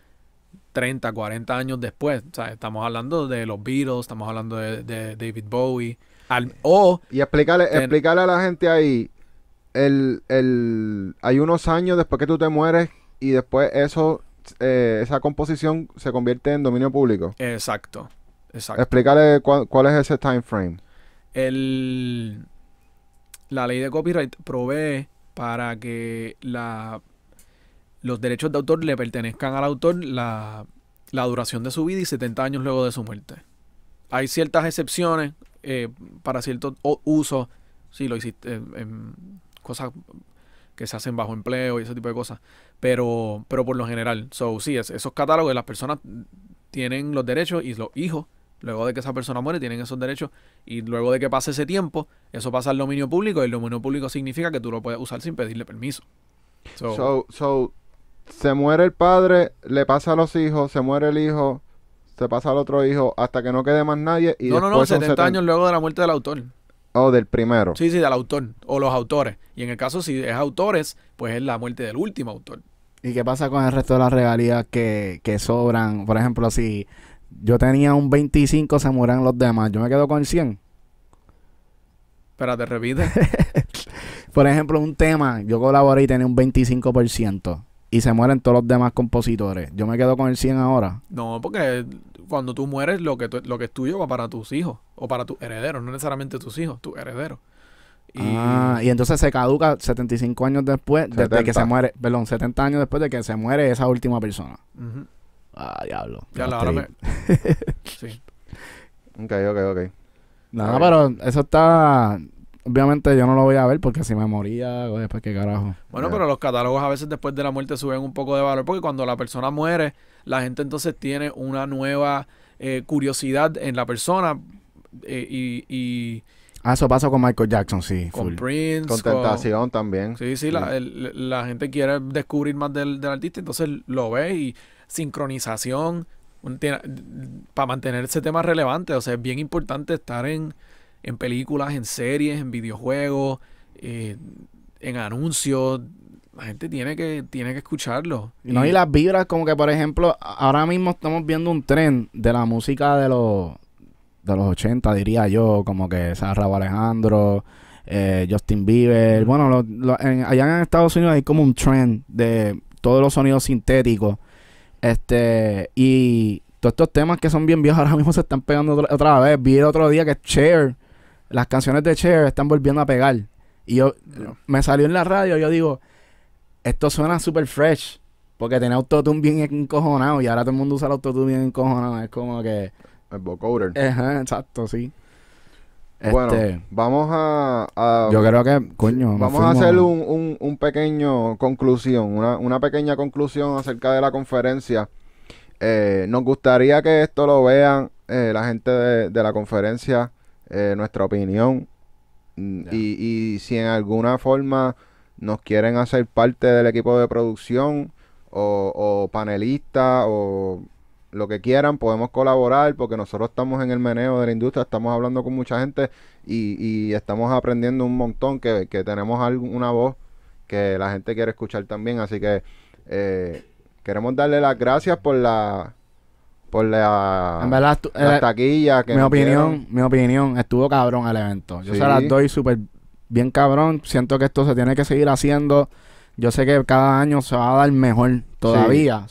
30, 40 años después, o sea, estamos hablando de los Beatles, estamos hablando de, David Bowie. o y explicarle, explicarle a la gente ahí, el, el, hay unos años después que tú te mueres y después eso, eh, esa composición se convierte en dominio público. Exacto. Exacto. Explícale cuál, es ese time frame. El, la ley de copyright provee para que la, los derechos de autor le pertenezcan al autor la, duración de su vida y 70 años luego de su muerte. Hay ciertas excepciones eh, para ciertos usos, si lo hiciste, cosas que se hacen bajo empleo y ese tipo de cosas, pero, pero por lo general, sí, esos catálogos las personas tienen los derechos y los hijos Luego de que esa persona muere, tienen esos derechos. Y luego de que pase ese tiempo, eso pasa al dominio público. Y el dominio público significa que tú lo puedes usar sin pedirle permiso. So, so, se muere el padre, le pasa a los hijos, se muere el hijo, se pasa al otro hijo, hasta que no quede más nadie. Y no, no, no, 70 años luego de la muerte del autor. O oh, del primero. Sí, sí, del autor. O los autores. Y en el caso, si es autores, pues es la muerte del último autor. ¿Y qué pasa con el resto de las regalías que, que sobran? Por ejemplo, si yo tenía un 25, se mueran los demás. Yo me quedo con el 100. Espérate, repite. Por ejemplo, un tema, yo colaboré y tenía un 25%. Y se mueren todos los demás compositores. Yo me quedo con el 100 ahora. No, porque cuando tú mueres, lo que, lo que es tuyo va para tus hijos. O para tus herederos. No necesariamente tus hijos, tus herederos. Y, ah, y entonces se caduca 75 años después, de que se muere, perdón, 70 años después de que se muere esa última persona. Ah, diablo. Ya la hora me... sí. Ok, ok, ok. Nada, pero eso está... Obviamente yo no lo voy a ver porque si me moría, después qué carajo. Bueno, pero los catálogos a veces después de la muerte suben un poco de valor porque cuando la persona muere, la gente entonces tiene una nueva eh, curiosidad en la persona eh, y, y Ah, eso pasó con Michael Jackson, sí. Con Prince. Con Tentación también. Sí, sí, La, la, gente quiere descubrir más del, del, artista, entonces lo ve y sincronización, para mantener ese tema relevante. O sea, es bien importante estar en, en películas, en series, en videojuegos, eh, en anuncios. La gente tiene que, tiene que escucharlo. No, y las vibras, como que por ejemplo, ahora mismo estamos viendo un tren de la música de los, de los 80, diría yo, como que Raúl Alejandro, eh, Justin Bieber. Bueno, allá en Estados Unidos hay como un trend de todos los sonidos sintéticos este, y todos estos temas que son bien viejos ahora mismo se están pegando otra, vez. Vi el otro día que Cher, las canciones de Cher están volviendo a pegar. Y yo me salió en la radio, yo digo, esto suena súper fresh. Porque tenía autotune bien encojonado y ahora todo el mundo usa el autotune bien encojonado. Es como que. El vocoder. exacto, sí. Bueno, este, vamos a, Yo creo que, Vamos a hacer un, un, pequeño conclusión, una, pequeña conclusión acerca de la conferencia. Eh, nos gustaría que esto lo vean eh, la gente de, la conferencia, eh, nuestra opinión. Mm, y, si en alguna forma nos quieren hacer parte del equipo de producción o, o panelista o lo que quieran, podemos colaborar porque nosotros estamos en el meneo de la industria, estamos hablando con mucha gente y, estamos aprendiendo un montón, que, tenemos una voz que la gente quiere escuchar también, así que eh, queremos darle las gracias por la por la, en verdad, eh, taquilla que mi opinión mi opinión estuvo cabrón el evento yo se las doy súper bien cabrón siento que esto se tiene que seguir haciendo yo sé que cada año se va a dar mejor todavía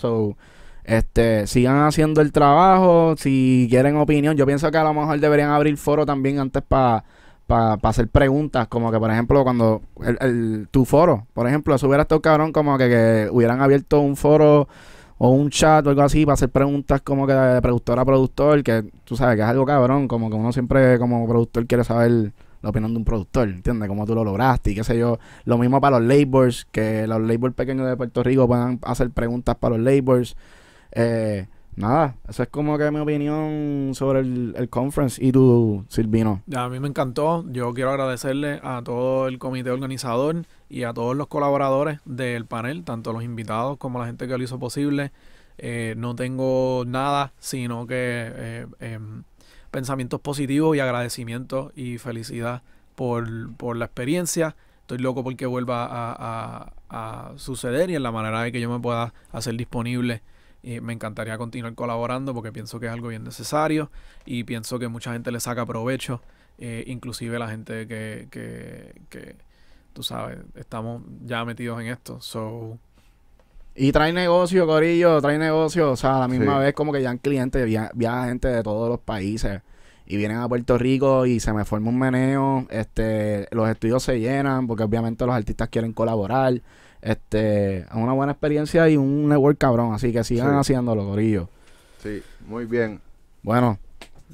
este, sigan haciendo el trabajo. Si quieren opinión, yo pienso que a lo mejor deberían abrir foro también antes para hacer preguntas, como que por ejemplo cuando el, tu foro, por ejemplo, si hubiera estado cabrón como que, hubieran abierto un foro o un chat o algo así para hacer preguntas como que de productor a productor, que tú sabes que es algo cabrón, como que uno siempre como productor quiere saber la opinión de un productor, ¿entiendes? Cómo tú lo lograste y qué sé yo. Lo mismo para los labors, que los labors pequeños de Puerto Rico puedan hacer preguntas para los labors. Eh, nada, esa es como que mi opinión sobre el, conference y tu Silvino. Ya, a mí me encantó. Yo quiero agradecerle a todo el comité organizador y a todos los colaboradores del panel, tanto los invitados como la gente que lo hizo posible. Eh, no tengo nada, sino que eh, em, pensamientos positivos y agradecimiento y felicidad por, por, la experiencia. Estoy loco porque vuelva a, a, a suceder y en la manera de que yo me pueda hacer disponible eh, me encantaría continuar colaborando porque pienso que es algo bien necesario y pienso que mucha gente le saca provecho, eh, inclusive la gente que, que, tú sabes, estamos ya metidos en esto. So, y trae negocio, Corillo, trae negocio. O sea, a la misma vez como que ya clientes, viaja, gente de todos los países y vienen a Puerto Rico y se me forma un meneo. Este, los estudios se llenan porque obviamente los artistas quieren colaborar. Este, una buena experiencia y un network cabrón. Así que sigan haciéndolo, Corillo. Sí, muy bien. Bueno.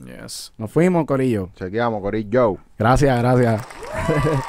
Nos fuimos, Corillo. Chequeamos, Corillo. Gracias, gracias.